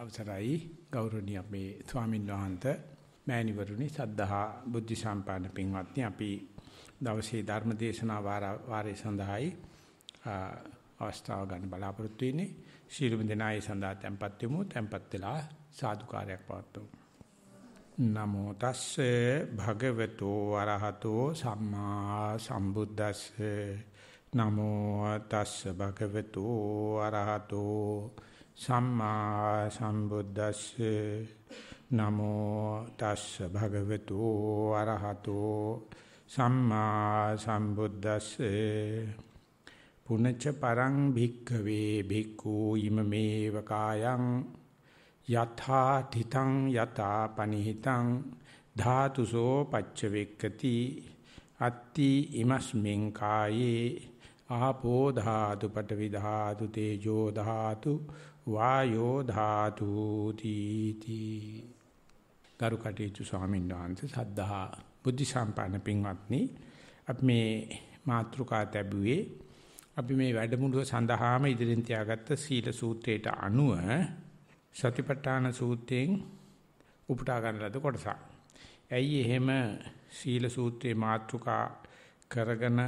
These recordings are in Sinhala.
අවසරයි ගෞරවනීය අපේ ස්වාමීන් වහන්සේ මෑණිවරුනි සද්ධා බුද්ධ සම්පන්න පින්වත්නි අපි දවසේ ධර්ම දේශනා වාරය සඳහායි අවස්ථාව ගන්න බලාපොරොත්තු වෙන්නේ ශීලමු දෙනායි සඳහා tempත් වෙමු tempත් වෙලා සාදුකාරයක් පවත්වමු නමෝ තස්සේ භගවතු වරහතෝ සම්මා සම්බුද්දස්සේ නමෝ තස්සේ භගවතු වරහතෝ සම්මා සම්බුද්දස්සේ නමෝ තස්ස භගවතු අරහතෝ සම්මා සම්බුද්දස්සේ පුනච්ච පරං භික්ඛවේ භික්ඛු ීමමේව කායං යථා තිතං යථා පනිහිතං ධාතුසෝ පච්ච වෙක්කති අත්ති ඉමස්මින් කායේ ආපෝ ධාතු පට විධාතු තේජෝ ධාතු වායෝ ධාතු තීති ගරු කටයුතු ස්වාමීන් වහන්සේ සද්ධා බුද්ධ සම්පන්න පින්වත්නි අපි මේ මාත්‍රිකා තැබුවේ අපි මේ වැඩමුළුව සඳහාම ඉදිරින් තියාගත්ත සීල සූත්‍රයට අනුව සතිපට්ඨාන සූත්‍රයෙන් උපුටා ගන්න ලද කොටසක්. ඇයි එහෙම සීල සූත්‍රයේ මාත්‍රිකා කරගෙන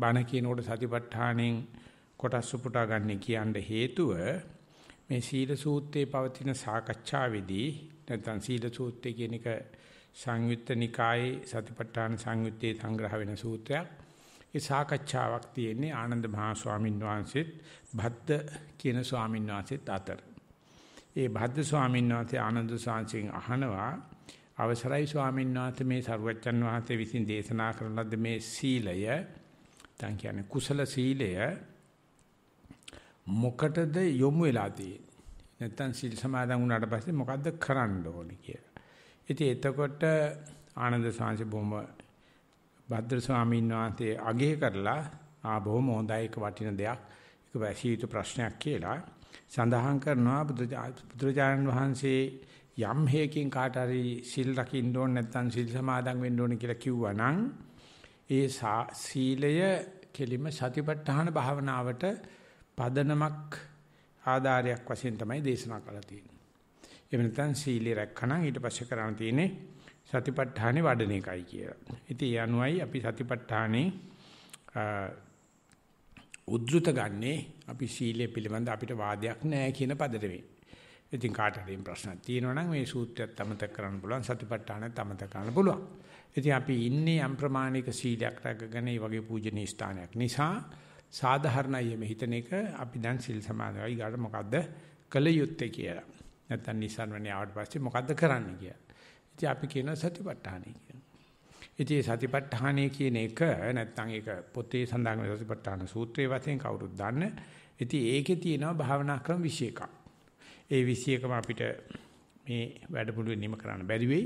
බණ කියනකොට සතිපට්ඨානෙන් කොටස් උපුටා ගන්න කියන්න හේතුව මේ සීල සූත්‍රයේ පවතින සාකච්ඡාවේදී නැත්නම් සීල සූත්‍රය කියන එක සංයුත්ත නිකායේ සතිපට්ඨාන සංයුත්තේ සංග්‍රහ වෙන සූත්‍රයක්. ඒ සාකච්ඡාවක් තියෙන්නේ ආනන්ද මහා ස්වාමීන් වහන්සේත් භද්ද කියන ස්වාමීන් වහන්සේත් අතර. ඒ භද්ද ස්වාමීන් වහන්සේ ආනන්ද සාංශින් අහනවා අවසරයි ස්වාමීන් වහන්සේ මේ සරුවච්චන් වහන්සේ විසින් දේශනා කරන ලද මේ සීලය දැන් කියන්නේ කුසල සීලය මොකටද යොමු වෙලා තියෙන්නේ? නැත්තම් සිල් සමාදන් වුණාට පස්සේ මොකද්ද කරන්න ඕනේ කියලා. ඉතින් එතකොට ආනන්ද සාංශ බොහොම භද්‍ර ස්වාමීන් වහන්සේ අගය කරලා ආ බොහොම හොඳයි එක වටින දෙයක්. ඒක වැසිය යුතු ප්‍රශ්නයක් කියලා සඳහන් කරනවා බුදුරජාණන් වහන්සේ යම් හේකින් කාට හරි සිල් රකින්න ඕන නැත්නම් සිල් සමාදන් වෙන්න ඕන කියලා කිව්වනම් ඒ සීලය කෙලිම සතිපට්ඨාන භාවනාවට පදනමක් ආධාරයක් වශයෙන් තමයි දේශනා කරලා තියෙන්නේ. එහෙම නැත්නම් සීලය රැකනනම් ඊට පස්සේ කරන්න තියෙන්නේ සතිපට්ඨානේ වඩන එකයි කියලා. ඉතින් ඒ අනුවයි අපි සතිපට්ඨානේ උද්ෘත ගන්නේ අපි සීලය පිළිබඳ අපිට වාදයක් නැහැ කියන පදරේ. ඉතින් කාට හරි ප්‍රශ්නක් තියෙනවා නම් මේ සූත්‍රයත් අමතක කරන්න පුළුවන් සතිපට්ඨානත් අමතක කරන්න පුළුවන්. ඉතින් අපි ඉන්නේ යම් ප්‍රමාණික සීලයක් රැකගෙන මේ වගේ පූජනීය ස්ථානයක් නිසා සාධාරණයි මේ හිතන එක අපි දැන් සිල් සමාදන්වා ඊගාට මොකද්ද කළ යුත්තේ කියලා. නැත්තම් Nissan වනේ ආවට පස්සේ මොකද්ද කරන්න කියලා. ඉතින් අපි කියන සතිපට්ඨානයි කියලා. ඉතින් සතිපට්ඨානය කියන එක නැත්තම් ඒක පොතේ සඳහන් වෙන සතිපට්ඨාන සූත්‍රයේ වශයෙන් කවුරුත් දන්න. ඉතින් ඒකේ තියෙනවා භාවනා ක්‍රම 21ක්. ඒ 21ම අපිට මේ වැඩමුළුවේ නිම කරන්න බැරි වෙයි.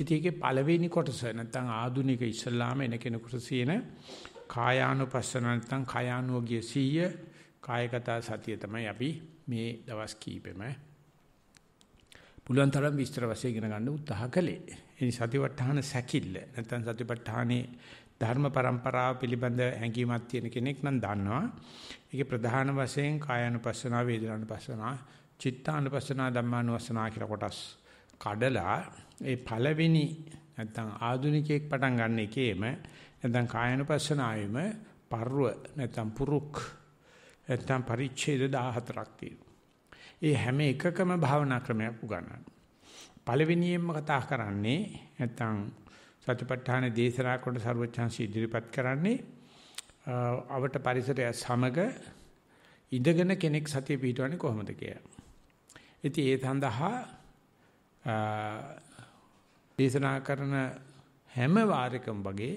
ඉතින් ඒකේ පළවෙනි කොටස නැත්නම් ආදුනික ඉස්ලාම එන කෙනෙකුට සීන කායානුපස්සන නැත්නම් කායානුවගේ සීය කායගත සතිය තමයි අපි මේ දවස් කීපෙම පුළුවන් තරම් විස්තර වශයෙන් ඉගෙන ගන්න උත්සාහ කළේ. ඒ සතිපට්ඨාන සැකිල්ල නැත්නම් සතිපට්ඨානේ ධර්ම પરම්පරාව පිළිබඳ හැඟීමක් තියෙන කෙනෙක් නම් දන්නවා. ඒකේ ප්‍රධාන වශයෙන් කායानुපස්සන, වේදනානුපස්සන, චිත්තානුපස්සන, ධම්මානුපස්සන කියලා කොටස් කඩලා ඒ පළවෙනි නැත්නම් ආධුනිකයෙක් පටන් ගන්න එකේම නැත්නම් කායනුපස්සනාවෙම පර්ව නැත්නම් පුරුක් නැත්නම් පරිච්ඡේද 14ක් තියෙනවා. ඒ හැම එකකම භාවනා ක්‍රමයක් උගන්වනවා. පළවෙනියෙන්ම කතා කරන්නේ නැත්නම් සතිපට්ඨාන දේශනා කොට ਸਰවචන්සි ඉදිරිපත් කරන්නේ අවට පරිසරය සමග ඉඳගෙන කෙනෙක් සතිය පිටවන්නේ කොහොමද කියලා. ඉතින් ඒ සඳහා දේශනා කරන හැම වාරයකම වගේ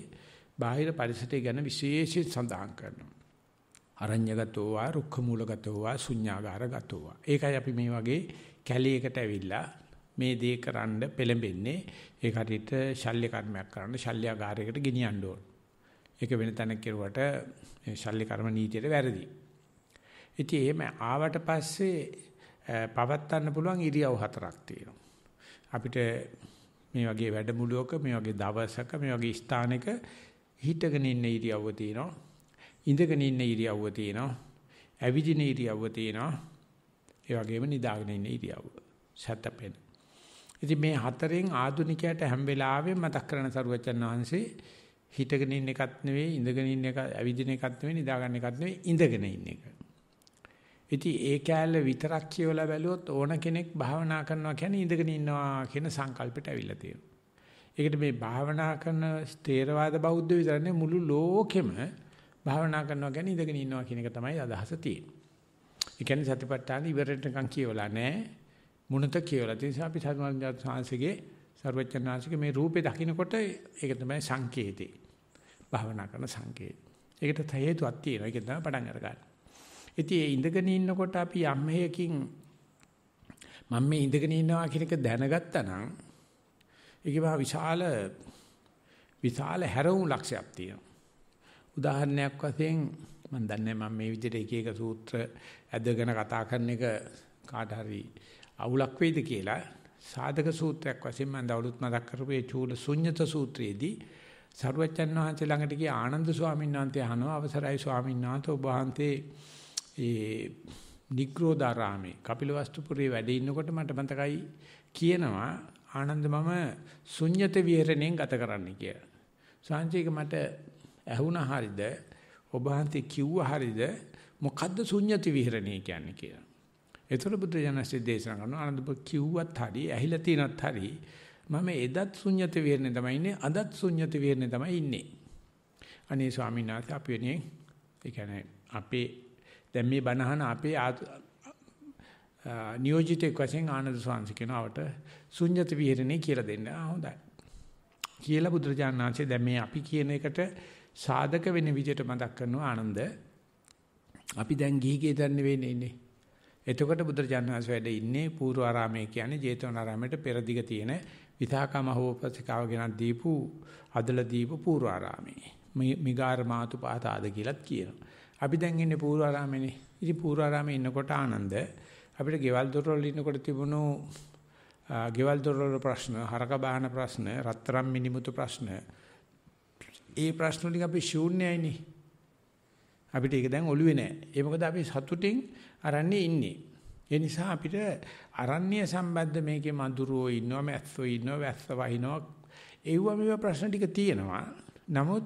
බාහිර පරිසරය ගැන විශේෂයෙන් සඳහන් කරනවා. අරඤ්‍යගතෝ වා රුක්ඛමූලගතෝ වා ශුඤ්ඤාගාරගතෝ වා. ඒකයි අපි මේ වගේ කැලේකට ඇවිල්ලා මේ දේ කරන්න පෙළඹෙන්නේ. ඒ කටිට ශල්්‍ය කර්මයක් කරන්න ශල්්‍යාගාරයකට ගෙනියන්න ඕන. ඒක වෙන තැනක කෙරුවට ශල්්‍ය කර්ම නීතියට වැරදි. ඉතින් එහෙම ආවට පස්සේ පවත්වන්න පුළුවන් ඉරියව් හතරක් තියෙනවා. අපිට මේ වගේ වැඩමුළුවක මේ වගේ දවසක මේ වගේ ස්ථානයක හිටගෙන ඉන්න ඉරියව්ව තියෙනවා. ඉඳගෙන ඉන්න ඉරියව්ව තියෙනවා. ඇවිදින ඉරියව්ව තියෙනවා. ඒ වගේම නිදාගෙන ඉන්න ඉරියව්ව. සැතපෙන. ඉතින් මේ හතරෙන් ආදුනිකයට හැම වෙලාවෙම මතක් කරන සරුවචන් වහන්සේ හිටගෙන ඉන්න එකත් නෙවෙයි ඉඳගෙන ඉන්න එක ඇවිදින එකත් නෙවෙයි නිදාගන්න එකත් නෙවෙයි ඉඳගෙන ඉන්න එක. ඉතින් ඒ කැලේ විතරක් කියවලා බැලුවොත් ඕන කෙනෙක් භාවනා කරනවා කියන්නේ ඉඳගෙන ඉන්නවා කියන සංකල්පයට අවිල්ල තියෙනවා. ඒකට මේ භාවනා කරන ස්ථේරවාද බෞද්ධ විතරනේ මුළු ලෝකෙම භාවනා කරනවා කියන්නේ ඉඳගෙන ඉන්නවා කියන එක තමයි අදහස තියෙන්නේ. ඒ කියන්නේ සතිපට්ඨාන ඉවරටකම් කියවලා නැහැ. මුණත කියවලා. ඒ නිසා අපි සර්වඥාත් සාංශිකේ සර්වඥාන්සික මේ රූපේ දකින්නකොට ඒක තමයි සංකේතේ. භාවනා කරන සංකේතය. ඒකට හේතුවක් තියෙනවා. ඒක තමයි පටන් අරගන්න. ඉතින් ඒ ඉඳගෙන ඉන්නකොට අපි යම් හේයකින් මම මේ ඉඳගෙන ඉන්නවා කියන එක දැනගත්තා නම් ඒකේ මහා විශාල විශාල හැරවුම් ලක්ෂයක් තියෙනවා. උදාහරණයක් වශයෙන් මම දන්නේ මම මේ විදිහට එක එක සූත්‍ර ඇදගෙන කතා කරන එක කාට හරි අවුලක් වෙයිද කියලා සාධක සූත්‍රයක් වශයෙන් මම දවලුත් මතක් කරපු ඒ චූල ශුන්්‍යත සූත්‍රයේදී සරුවච්චන් වහන්සේ ළඟට ගිය ආනන්ද ස්වාමීන් වහන්සේ අහනවා අවසරයි ස්වාමීන් වහන්සේ ඔබ වහන්සේ ඒ නිග්‍රෝධාරාමේ කපිලවස්තුපුරේ වැඩ ඉන්නකොට මට මතකයි කියනවා ආනන්ද මම ශුන්්‍යත විහෙරණයෙන් ගත කරන්න කියලා. සාංශේක මට ඇහුණා හරිද? ඔබ හන්ති කිව්වා හරිද? මොකද්ද ශුන්්‍යත විහෙරණය කියන්නේ කියලා. ඒතර බුද්ධ ජනසේ දේශනා කරනවා ආනන්ද ඔබ කිව්වත් හරි, ඇහිලා තියෙනත් හරි මම එදත් ශුන්්‍යත විහෙරණේ තමයි ඉන්නේ, අදත් ශුන්්‍යත විහෙරණේ තමයි ඉන්නේ. අනේ ස්වාමීන් වහන්සේ අපි වෙනින් ඒ කියන්නේ අපේ දැන් මේ බණහන අපේ නියෝජිතෙක් වශයෙන් ආනන්ද ස්වාමීන් කියනවට ශුන්්‍යත විහෙරණේ කියලා දෙන්න. ආ හොඳයි. කියලා බුදුරජාණන් වහන්සේ දැන් මේ අපි කියන එකට සාධක වෙන විදිහට මතක් කරනවා ආනන්ද. අපි දැන් ගිහිගේ දැන් නෙවෙයි ඉන්නේ. එතකොට බුදුරජාණන් වහන්සේ වැඩ ඉන්නේ පූර්වාරාමයේ කියන්නේ ජේතවනාරාමයට පෙර දිග තියෙන විතාකම හෝපසිකාව ගෙනත් දීපු අදල දීපු පූර්වාරාමයේ. මිගාර මාතු පාතාද කියලාත් කියනවා. අපි දැන් ඉන්නේ පූර්වාරාමේනේ. ඉතින් පූර්වාරාමේ ඉන්නකොට ආනන්ද අපිට ගෙවල් දොරවල් ඉන්නකොට තිබුණු ගෙවල් දොරවල ප්‍රශ්න, හරක බාහන ප්‍රශ්න, රත්තරම් මිනිමුතු ප්‍රශ්න. ඒ ප්‍රශ්න වලින් අපි ශූන්‍යයිනේ. අපිට ඒක දැන් ඔළුවේ නෑ. ඒ මොකද අපි සතුටින් අරන්නේ ඉන්නේ. ඒ නිසා අපිට අරන්නේ සම්බන්ධ මේකේ මధుරෝ ඉන්නවා, මැස්සෝ ඉන්නවා, වැස්ස වහිනවා. ඒව මේව ප්‍රශ්න ටික තියෙනවා. නමුත්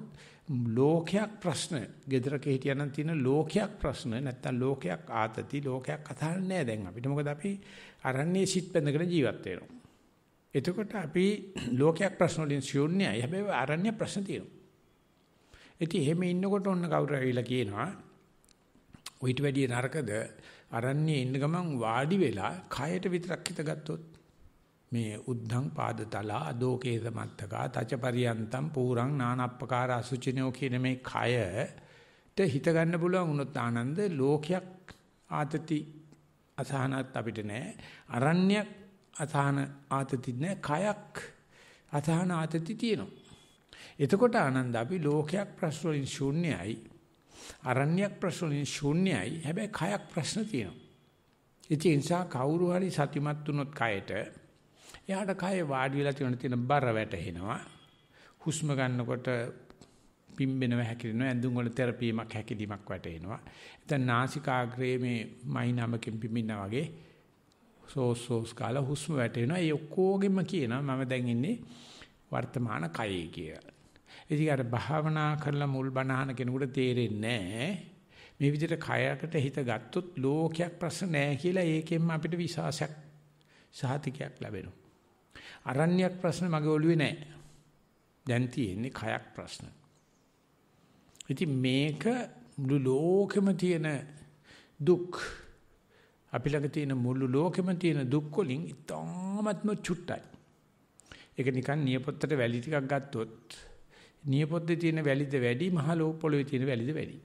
ලෝකයක් ප්‍රශ්න. gedara kehitiyanan තියෙන ලෝකයක් ප්‍රශ්න. නැත්තම් ලෝකයක් ආතති, ලෝකයක් කතා නැහැ දැන් අපිට. මොකද අපි අරන්නේ සිත් බඳගෙන ජීවත් වෙනවා. එතකොට අපි ලෝකයක් ප්‍රශ්න වලින් ශූන්‍යයි. හැබැයි අරන්නේ ප්‍රශ්න තියෙනවා. ඉතින් එහෙම ඉන්නකොට ඔන්න කවුරු ඇවිල්ලා කියනවා ඔයිට වැඩිය නරකද අරන්නේ ඉන්න ගමන් වාඩි වෙලා කයට විතරක් හිත ගත්තොත් මේ උද්ධං පාදතලා අදෝකේස මත්තකා තචපරියන්තම් පූරං නානප්පකාර අසුචිනෝ කියන මේ කයට හිත ගන්න පුළුවන් වුණොත් ආනන්ද ලෝකයක් ආතති අසහනත් අපිට නෑ අරණ්‍යයක් අසහන ආතති නෑ කයක් අසහන ආතති තියෙනවා එතකොට ආනන්ද අපි ලෝකයක් ප්‍රශ්න වලින් ශූන්‍යයි අරණ්‍යයක් ප්‍රශ්න වලින් ශූන්‍යයි හැබැයි කයක් ප්‍රශ්න තියෙනවා ඒ නිසා කවුරු හරි සතිමත් වුණොත් කයට එයාට කය වාඩි වෙලා තියෙන තියෙන බර වැටෙනවා. හුස්ම ගන්නකොට පිම්බෙනවා හැකිරෙනවා ඇඳුම් වල තෙරපීමක් හැකිදීමක් වැටෙනවා. එතන නාසිකාග්‍රයේ මේ මයිනමකින් පිම්බිනා වගේ සෝස් සෝස් කාලා හුස්ම වැටෙනවා. ඒ ඔක්කොගෙම කියනවා මම දැන් ඉන්නේ වර්තමාන කයේ කියලා. ඉතින් අර භාවනා කරලා මුල් බණහන කෙනෙකුට තේරෙන්නේ මේ විදිහට කයකට හිත ගත්තොත් ලෝකයක් ප්‍රශ්න නැහැ කියලා ඒකෙන්ම අපිට විශ්වාසයක් සහතිකයක් ලැබෙනවා. අරණ්‍යයක් ප්‍රශ්න මගේ ඔළුවේ නැහැ. දැන් තියෙන්නේ කයක් ප්‍රශ්න. ඉතින් මේක මුළු ලෝකෙම තියෙන දුක් අපි ළඟ තියෙන මුළු ලෝකෙම තියෙන දුක් වලින් ඉතාමත්ම චුට්ටයි. ඒක නිකන් නියපොත්තට වැලි ටිකක් ගත්තොත් නියපොත්තේ තියෙන වැලිද වැඩි මහලෝ පොළොවේ තියෙන වැලිද වැඩි.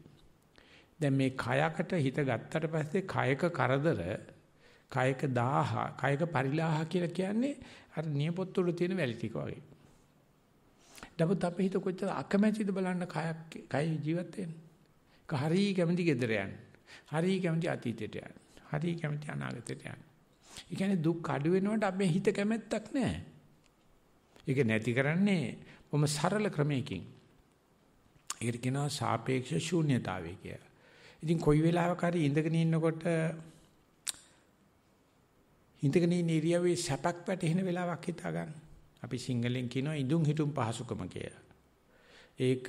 දැන් මේ කයකට හිත ගත්තට පස්සේ කයක කරදර කයක දාහ කයක පරිලාහ කියලා කියන්නේ අර නියපොත්තු වල තියෙන වැලි ටික වගේ. නමුත් අපේ හිත කොච්චර අකමැතිද බලන්න කයක් කයි ජීවත් වෙන්නේ. හරි කැමති ගෙදර යන්න. හරි කැමති අතීතයට යන්න. හරි කැමති අනාගතයට යන්න. ඒ කියන්නේ දුක් අඩු වෙනකොට අපේ හිත කැමැත්තක් නැහැ. ඒක නැති කරන්නේ බොහොම සරල ක්‍රමයකින්. ඒකට කියනවා සාපේක්ෂ ශූන්‍යතාවය කියලා. ඉතින් කොයි වෙලාවක හරි ඉඳගෙන ඉන්නකොට ඉඳගෙන ඉන්න ඉරියව්වේ සැපක් වැටෙන වෙලාවක් හිතා ගන්න. අපි සිංහලෙන් කියනවා ඉඳුන් හිටුම් පහසුකම කියලා. ඒක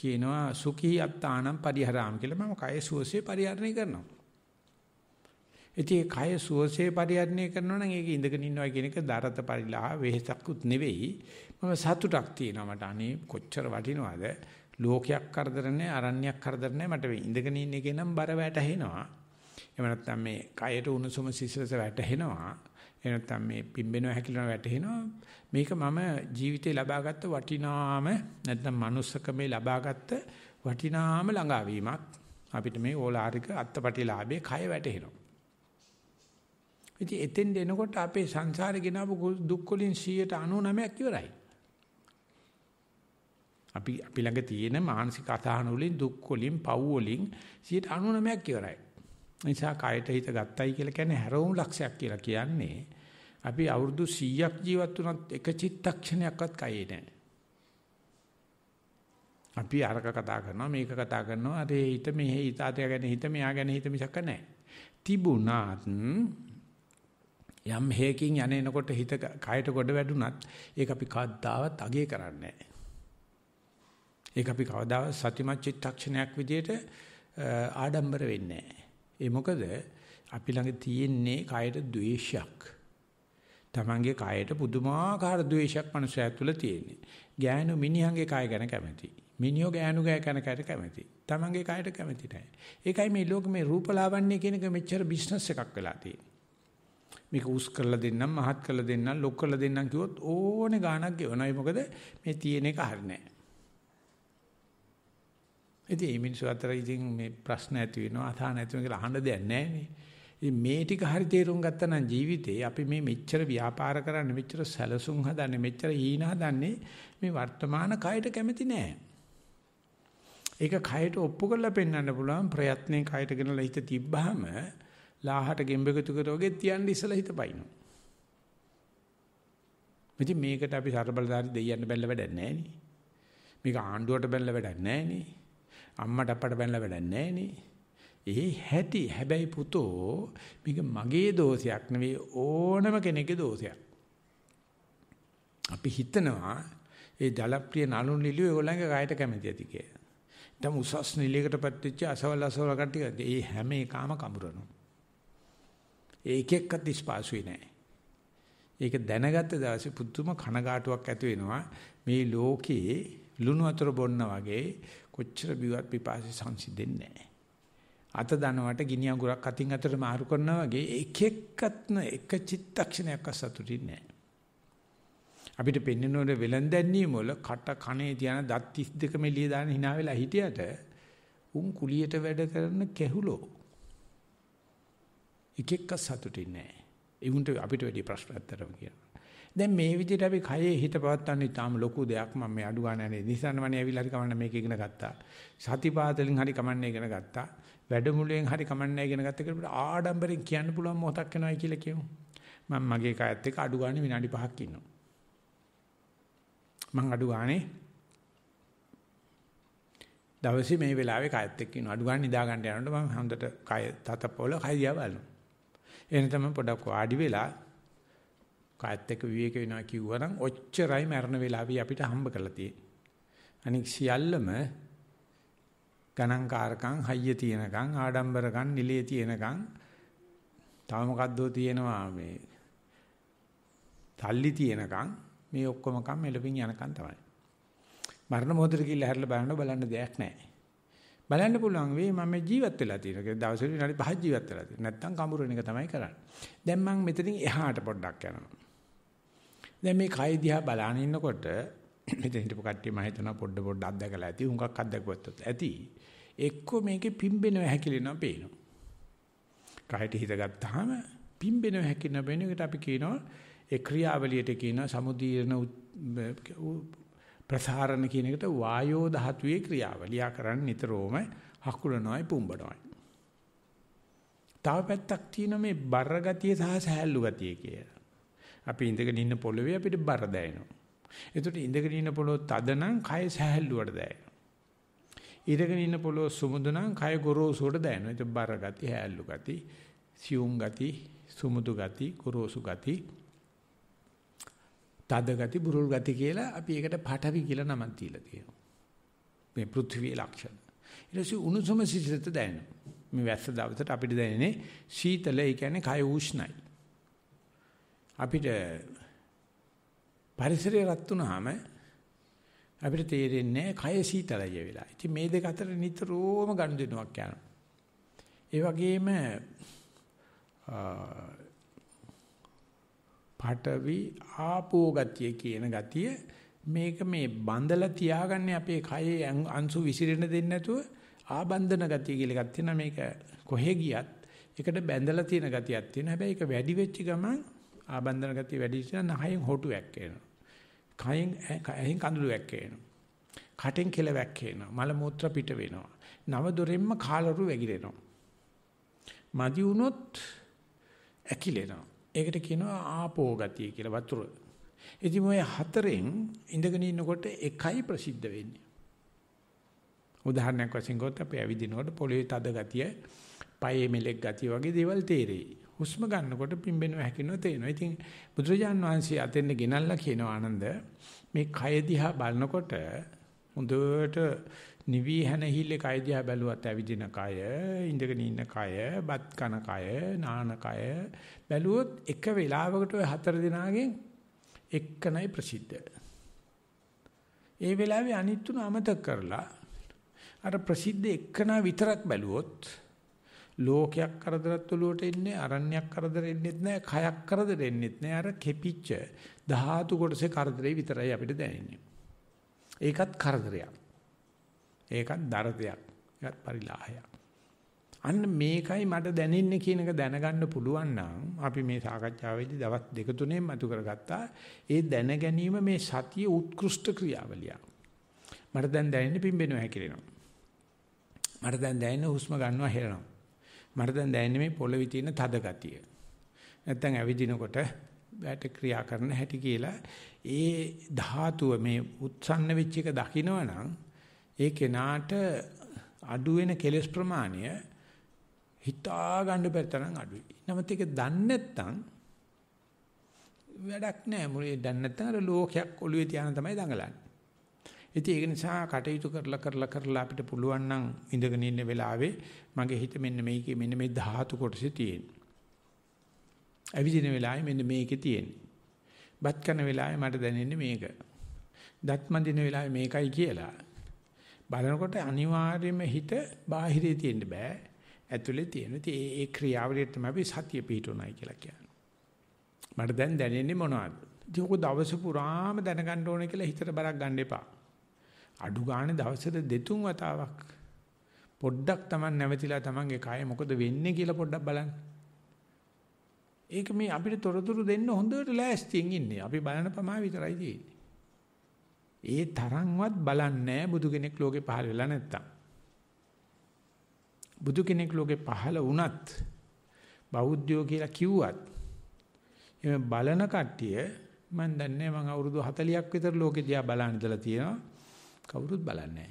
කියනවා සුඛී අත්තානම් පරිහරාම කියලා මම කය සුවසේ පරිහරණය කරනවා. ඉතින් කය සුවසේ පරිහරණය කරනවා නම් ඒක ඉඳගෙන ඉන්නවා කියන එක දරත පරිලා වෙහසක්කුත් නෙවෙයි. මම සතුටක් තියෙනවා මට අනේ කොච්චර වටිනවද ලෝකයක් කරදර නැහැ අරණ්‍යයක් කරදර නැහැ මට ඉඳගෙන ඉන්න එක නම් බර වැටහෙනවා එහෙම නැත්නම් මේ කයට උණුසුම සිසිලස වැටහෙනවා. එහෙම නැත්නම් මේ පිම්බෙනවා හැකිලනවා වැටහෙනවා. මේක මම ජීවිතේ ලබාගත්ත වටිනාම නැත්නම් manussකමේ ලබාගත්ත වටිනාම ළඟාවීමක්. අපිට මේ ඕලාරික අත්පටි ලාභයේ කය වැටහෙනවා. ඉතින් එතෙන් දෙනකොට අපේ සංසාරේ ගෙනාවු දුක් වලින් 99ක් ඉවරයි. අපි අපි ළඟ තියෙන මානසික අසහන වලින් දුක් වලින් පව් වලින් 99ක් ඉවරයි. නිසා කයට හිත ගත්තයි කියලා කියන්නේ හැරවුම් ලක්ෂයක් කියලා කියන්නේ අපි අවුරුදු 100ක් ජීවත් වුණත් එක චිත්තක්ෂණයක්වත් කයේ නැහැ. අපි අරක කතා කරනවා මේක කතා කරනවා අරේ හිත මෙහෙ හිත ආතය ගැන හිත මෙයා ගැන හිත මිසක නැහැ. තිබුණත් යම් හේකින් යන්නේනකොට හිත කයට කොට වැඩුණත් ඒක අපි කවදාවත් අගේ කරන්නේ නැහැ. ඒක අපි කවදාවත් සතිමත් චිත්තක්ෂණයක් විදියට ආඩම්බර වෙන්නේ නැහැ. ඒ මොකද අපි ළඟ තියෙන්නේ කයට ද්වේෂයක්. Tamange කයට පුදුමාකාර ද්වේෂයක් මනුස්සයා තුළ තියෙන්නේ. ගෑනු මිනිහගේ කය ගැන කැමති. මිනිහෝ ගෑනු ගෑ කන කයට කැමති. Tamange කයට කැමති නැහැ. ඒකයි මේ ලෝකේ මේ රූපලාවන්‍ය කියන එක මෙච්චර බිස්නස් එකක් වෙලා තියෙන්නේ. මේක උස් කරලා දෙන්නම් මහත් කරලා දෙන්නම් ලොක් කරලා දෙන්නම් කිව්වොත් ඕනේ ගාණක් ගෙවනයි මොකද මේ තියෙන එක හරිනේ ඉතින් මේ මිනිස්සු අතර ඉතින් මේ ප්‍රශ්න ඇති වෙනවා අසහන ඇති වෙනවා කියලා අහන්න දෙයක් නැහැ ඉතින් මේ ටික හරි තේරුම් ගත්තා නම් ජීවිතේ අපි මේ මෙච්චර ව්‍යාපාර කරන්නේ මෙච්චර සැලසුම් හදන්නේ මෙච්චර හීන හදන්නේ මේ වර්තමාන කයට කැමති නැහැ. ඒක කයට ඔප්පු කරලා පෙන්වන්න පුළුවන් ප්‍රයත්නේ කයට ගෙනලා හිත තිබ්බහම ලාහට ගෙම්බෙකුතු කරෝගේ තියන්න ඉසලා හිත පයින්නවා. ඉතින් මේකට අපි සරබලදාරි දෙයියන්න බැල්ල වැඩක් නැහැ නේ. මේක ආණ්ඩුවට බැලලා වැඩක් නැහැ නේ. අම්මට අප්පට බැනලා වැඩක් නැහැ ඒ හැටි හැබැයි පුතෝ මේක මගේ දෝෂයක් නෙවෙයි ඕනම කෙනෙකුගේ දෝෂයක්. අපි හිතනවා ඒ ජලප්‍රිය නළුන් ලිලිය ඒගොල්ලන්ගේ කායට කැමති ඇති කියලා. දැන් උසස් නිලයකටපත් වෙච්ච අසවල් අසවල් කට්ටිය ඒ හැම එකම කඹරනවා. ඒක එක්කත් ස්පාසුයි නෑ. ඒක දැනගත්ත දවසේ පුදුම කනගාටුවක් ඇති වෙනවා. මේ ලෝකේ ලුණු වතුර බොන්න වගේ කොච්චර බිවත් පිපාසි සංසිඳෙන්නේ නැහැ. අත දනවට ගිනි අඟුරක් අතින් අතට මාරු කරනවා වගේ එක එක්කත්න එක චිත්තක්ෂණයක් අසතුටින් නැහැ. අපිට පෙන්නනවල වෙලඳැන්නීම වල කට කනේ තියන දත් 32 මෙලිය දාන hina වෙලා හිටියට උන් කුලියට වැඩ කරන කැහුලෝ. එක එක්ක සතුටින් නැහැ. ඒ උන්ට අපිට වැඩි ප්‍රශ්නයක් තරම් කියනවා. දැන් මේ විදිහට අපි කයේ හිත පවත්වන්නේ තාම ලොකු දෙයක් මම මේ අඩු ගන්න නැහැ. නිසන්වනේ ඇවිල්ලා හරි කමන්න මේක ඉගෙන ගත්තා. සතිපාතලින් හරි කමන්න ඉගෙන ගත්තා. වැඩමුළුවෙන් හරි කමන්න ඉගෙන ගත්ත කියලා ආඩම්බරෙන් කියන්න පුළුවන් මොහොතක් වෙනවයි කියලා කියමු. මම මගේ කයත් එක්ක අඩු ගන්න විනාඩි 5ක් ඉන්නවා. මං අඩු ගානේ දවසේ මේ වෙලාවේ කයත් එක්ක ඉන්නවා. අඩු ගන්න නිදා ගන්න යනකොට මම හොඳට කය තතපොල කය දිහා බලනවා. එනතම පොඩක් වාඩි වෙලා කායත් එක්ක විවේක වෙනවා කිව්වනම් ඔච්චරයි මරණ වේලාවේ අපිට හම්බ කරලා තියෙන්නේ. අනික සියල්ලම ගණන්කාරකම් හයිය තියෙනකම් ආඩම්බරකම් නිලයේ තියෙනකම් තව මොකද්දෝ තියෙනවා මේ තල්ලි තියෙනකම් මේ ඔක්කොම කම් මෙලපින් යනකම් තමයි. මරණ මොහොතට ගිහිල්ලා හැරලා බලන්න බලන්න දෙයක් නැහැ. බලන්න පුළුවන් වෙයි මම ජීවත් වෙලා තියෙනවා. දවසට විනාඩි 5 ජීවත් වෙලා තියෙනවා. නැත්තම් කඹුරණ එක තමයි කරන්නේ. දැන් මම මෙතනින් එහාට පොඩ්ඩක් යනවා. දැන් මේ කය දිහා බලන ඉන්නකොට මෙතන හිටපු කට්ටිය මම හිතනවා පොඩ පොඩ අත්දකලා ඇති. උංගක් අත්දකපුවත් ඇති. එක්ක මේකේ පිම්බෙනව හැකිලෙනවා පේනවා. කයට හිත ගත්තාම පිම්බෙනව හැකිලෙනවා වෙන එකට අපි කියනවා ඒ ක්‍රියාවලියට කියනවා සමුදීර්ණ ප්‍රසාරණ කියන එකට වායෝ ධාතුවේ ක්‍රියාවලිය කරන්න නිතරම හකුලනොයි පුම්බනොයි. තව පැත්තක් තියෙන මේ බර ගතිය සහ සහැල්ලු ගතිය කියලා. අපි ඉඳගෙන ඉන්න පොළවේ අපිට බර දැනෙනවා. එතකොට ඉඳගෙන ඉන්න පොළොව තද නම් කය සැහැල්ලුවට දැනෙනවා. ඉඳගෙන ඉන්න පොළොව සුමුදු නම් කය ගොරෝසුවට දැනෙනවා. ඒක බර ගති, හැල්ලු ගති, සියුම් ගති, සුමුදු ගති, ගොරෝසු ගති, තද ගති, බුරුල් ගති කියලා අපි ඒකට පටවි කියලා නමක් දීලා තියෙනවා. මේ පෘථිවියේ ලක්ෂණ. ඊට පස්සේ උණුසුම සිසිලත දැනෙනවා. මේ වැස්ස දවසට අපිට දැනෙන්නේ සීතල, ඒ කියන්නේ කය උෂ්ණයි. අපිට පරිසරය රත් වුනහම අපිට තේරෙන්නේ කය සීතලය වෙලා. ඉතින් මේ දෙක අතර නිතරම ගනුදෙනුවක් යනවා. ඒ වගේම පඨවි ආපෝ ගතිය කියන ගතිය මේක මේ බඳලා තියාගන්නේ අපේ කයේ අංශු විසිරෙන්න දෙන්නේ නැතුව ආබන්ධන ගතිය කියලා එකක් තියෙනවා මේක කොහෙ ගියත් ඒකට බැඳලා තියෙන ගතියක් තියෙනවා හැබැයි ඒක වැඩි වෙච්ච ගමන් ආබන්ධන ගතිය වැඩි නිසා නහයෙන් හොටුවක් කියනවා. කයෙන් ඇහෙන් කඳුළුවක් කියනවා. කටෙන් කෙලවක් කියනවා. මල මූත්‍ර පිට වෙනවා. නව දොරෙන්ම කාලරු වැగిරෙනවා. මදි වුණොත් ඇකිලෙනවා. ඒකට කියනවා ආපෝ ගතිය කියලා වතුර. ඉතින් මේ හතරෙන් ඉඳගෙන ඉන්නකොට එකයි ප්‍රසිද්ධ වෙන්නේ. උදාහරණයක් වශයෙන් ගොත් අපි ඇවිදිනකොට පොළවේ තද ගතිය, පයේ මෙලෙක් ගතිය වගේ දේවල් තේරෙයි. හුස්ම ගන්නකොට පිම්බෙනවා හැකිනවා තේනවා. ඉතින් බුදුරජාන් වහන්සේ අතෙන්ද ගෙනල්ලා කියනවා ආනන්ද මේ කය දිහා බලනකොට හොඳට නිවි හැනහිල්ලේ කය දිහා බැලුවත් ඇවිදින කය, ඉඳගෙන ඉන්න කය, බත් කන කය, නාන කය බැලුවොත් එක වෙලාවකට ඔය හතර දිනාගෙන් එක්කනයි ප්‍රසිද්ධ. ඒ වෙලාවේ අනිත් තුන අමතක කරලා අර ප්‍රසිද්ධ එක්කන විතරක් බැලුවොත් ලෝකයක් කරදරත් ඔලුවට එන්නේ අරණ්‍යයක් කරදර එන්නේත් නැහැ කයක් කරදර එන්නේත් නැහැ අර කෙපිච්ච ධාතු කොටසේ කරදරේ විතරයි අපිට දැනෙන්නේ ඒකත් කරදරයක් ඒකත් දරදයක් ඒකත් පරිලාහයක් අන්න මේකයි මට දැනෙන්නේ කියන එක දැනගන්න පුළුවන් නම් අපි මේ සාකච්ඡාවේදී දවස් දෙක තුනෙම අතු කරගත්තා ඒ දැන ගැනීම මේ සතිය උත්කෘෂ්ඨ ක්‍රියාවලියක් මට දැන් දැනෙන්නේ පිම්බෙනවා හැකිලෙනවා මට දැන් දැනෙන්නේ හුස්ම ගන්නවා හෙලනවා මට දැන් දැනෙන්නේ මේ පොළවේ තියෙන තද ගතිය. නැත්තම් ඇවිදිනකොට වැට ක්‍රියා කරන හැටි කියලා ඒ ධාතුව මේ උත්සන්න වෙච්ච එක දකිනවනම් ඒ කෙනාට අඩු වෙන කෙලස් ප්‍රමාණය හිතා ගන්න බැරි තරම් අඩුයි. නමුත් ඒක දන්නේ නැත්නම් වැඩක් නැහැ. මුලේ දන්නේ නැත්නම් අර ලෝකයක් ඔළුවේ තියාන තමයි දඟලන්නේ. ඉතින් ඒක නිසා කටයුතු කරලා කරලා කරලා අපිට පුළුවන් නම් ඉඳගෙන ඉන්න වෙලාවේ මගේ හිත මෙන්න මේකේ මෙන්න මේ ධාතු කොටසේ තියෙන. අවිදින වෙලාවේ මෙන්න මේකේ තියෙන. බත් කන වෙලාවේ මට දැනෙන්නේ මේක. දත් මදින වෙලාවේ මේකයි කියලා. බලනකොට අනිවාර්යයෙන්ම හිත බාහිරේ තියෙන්න බෑ. ඇතුලේ තියෙන. ඉතින් ඒ ක්‍රියාවලියට තමයි අපි සතිය පිහිටුණයි කියලා කියන්නේ. මට දැන් දැනෙන්නේ මොනවද? ඉතින් ඔක දවස පුරාම දැනගන්න ඕනේ කියලා හිතට බරක් ගන්න එපා. අඩු ගානේ දවසට දෙතුන් වතාවක් පොඩ්ඩක් Taman නැවතිලා Tamanගේ කය මොකද වෙන්නේ කියලා පොඩ්ඩක් බලන්න. ඒක මේ අපිට තොරතුරු දෙන්න හොඳට ලෑස්තියෙන් ඉන්නේ. අපි බලන පමා විතරයි තියෙන්නේ. ඒ තරම්වත් බලන්නේ බුදු කෙනෙක් ලෝකේ පහළ වෙලා නැත්තම්. බුදු කෙනෙක් ලෝකේ පහළ වුණත් බෞද්ධයෝ කියලා කිව්වත් එimhe බලන කට්ටිය මම දන්නේ මම අවුරුදු 40ක් විතර ලෝකේ දිහා බලන් ඉඳලා තියෙනවා. කවුරුත් බලන්නේ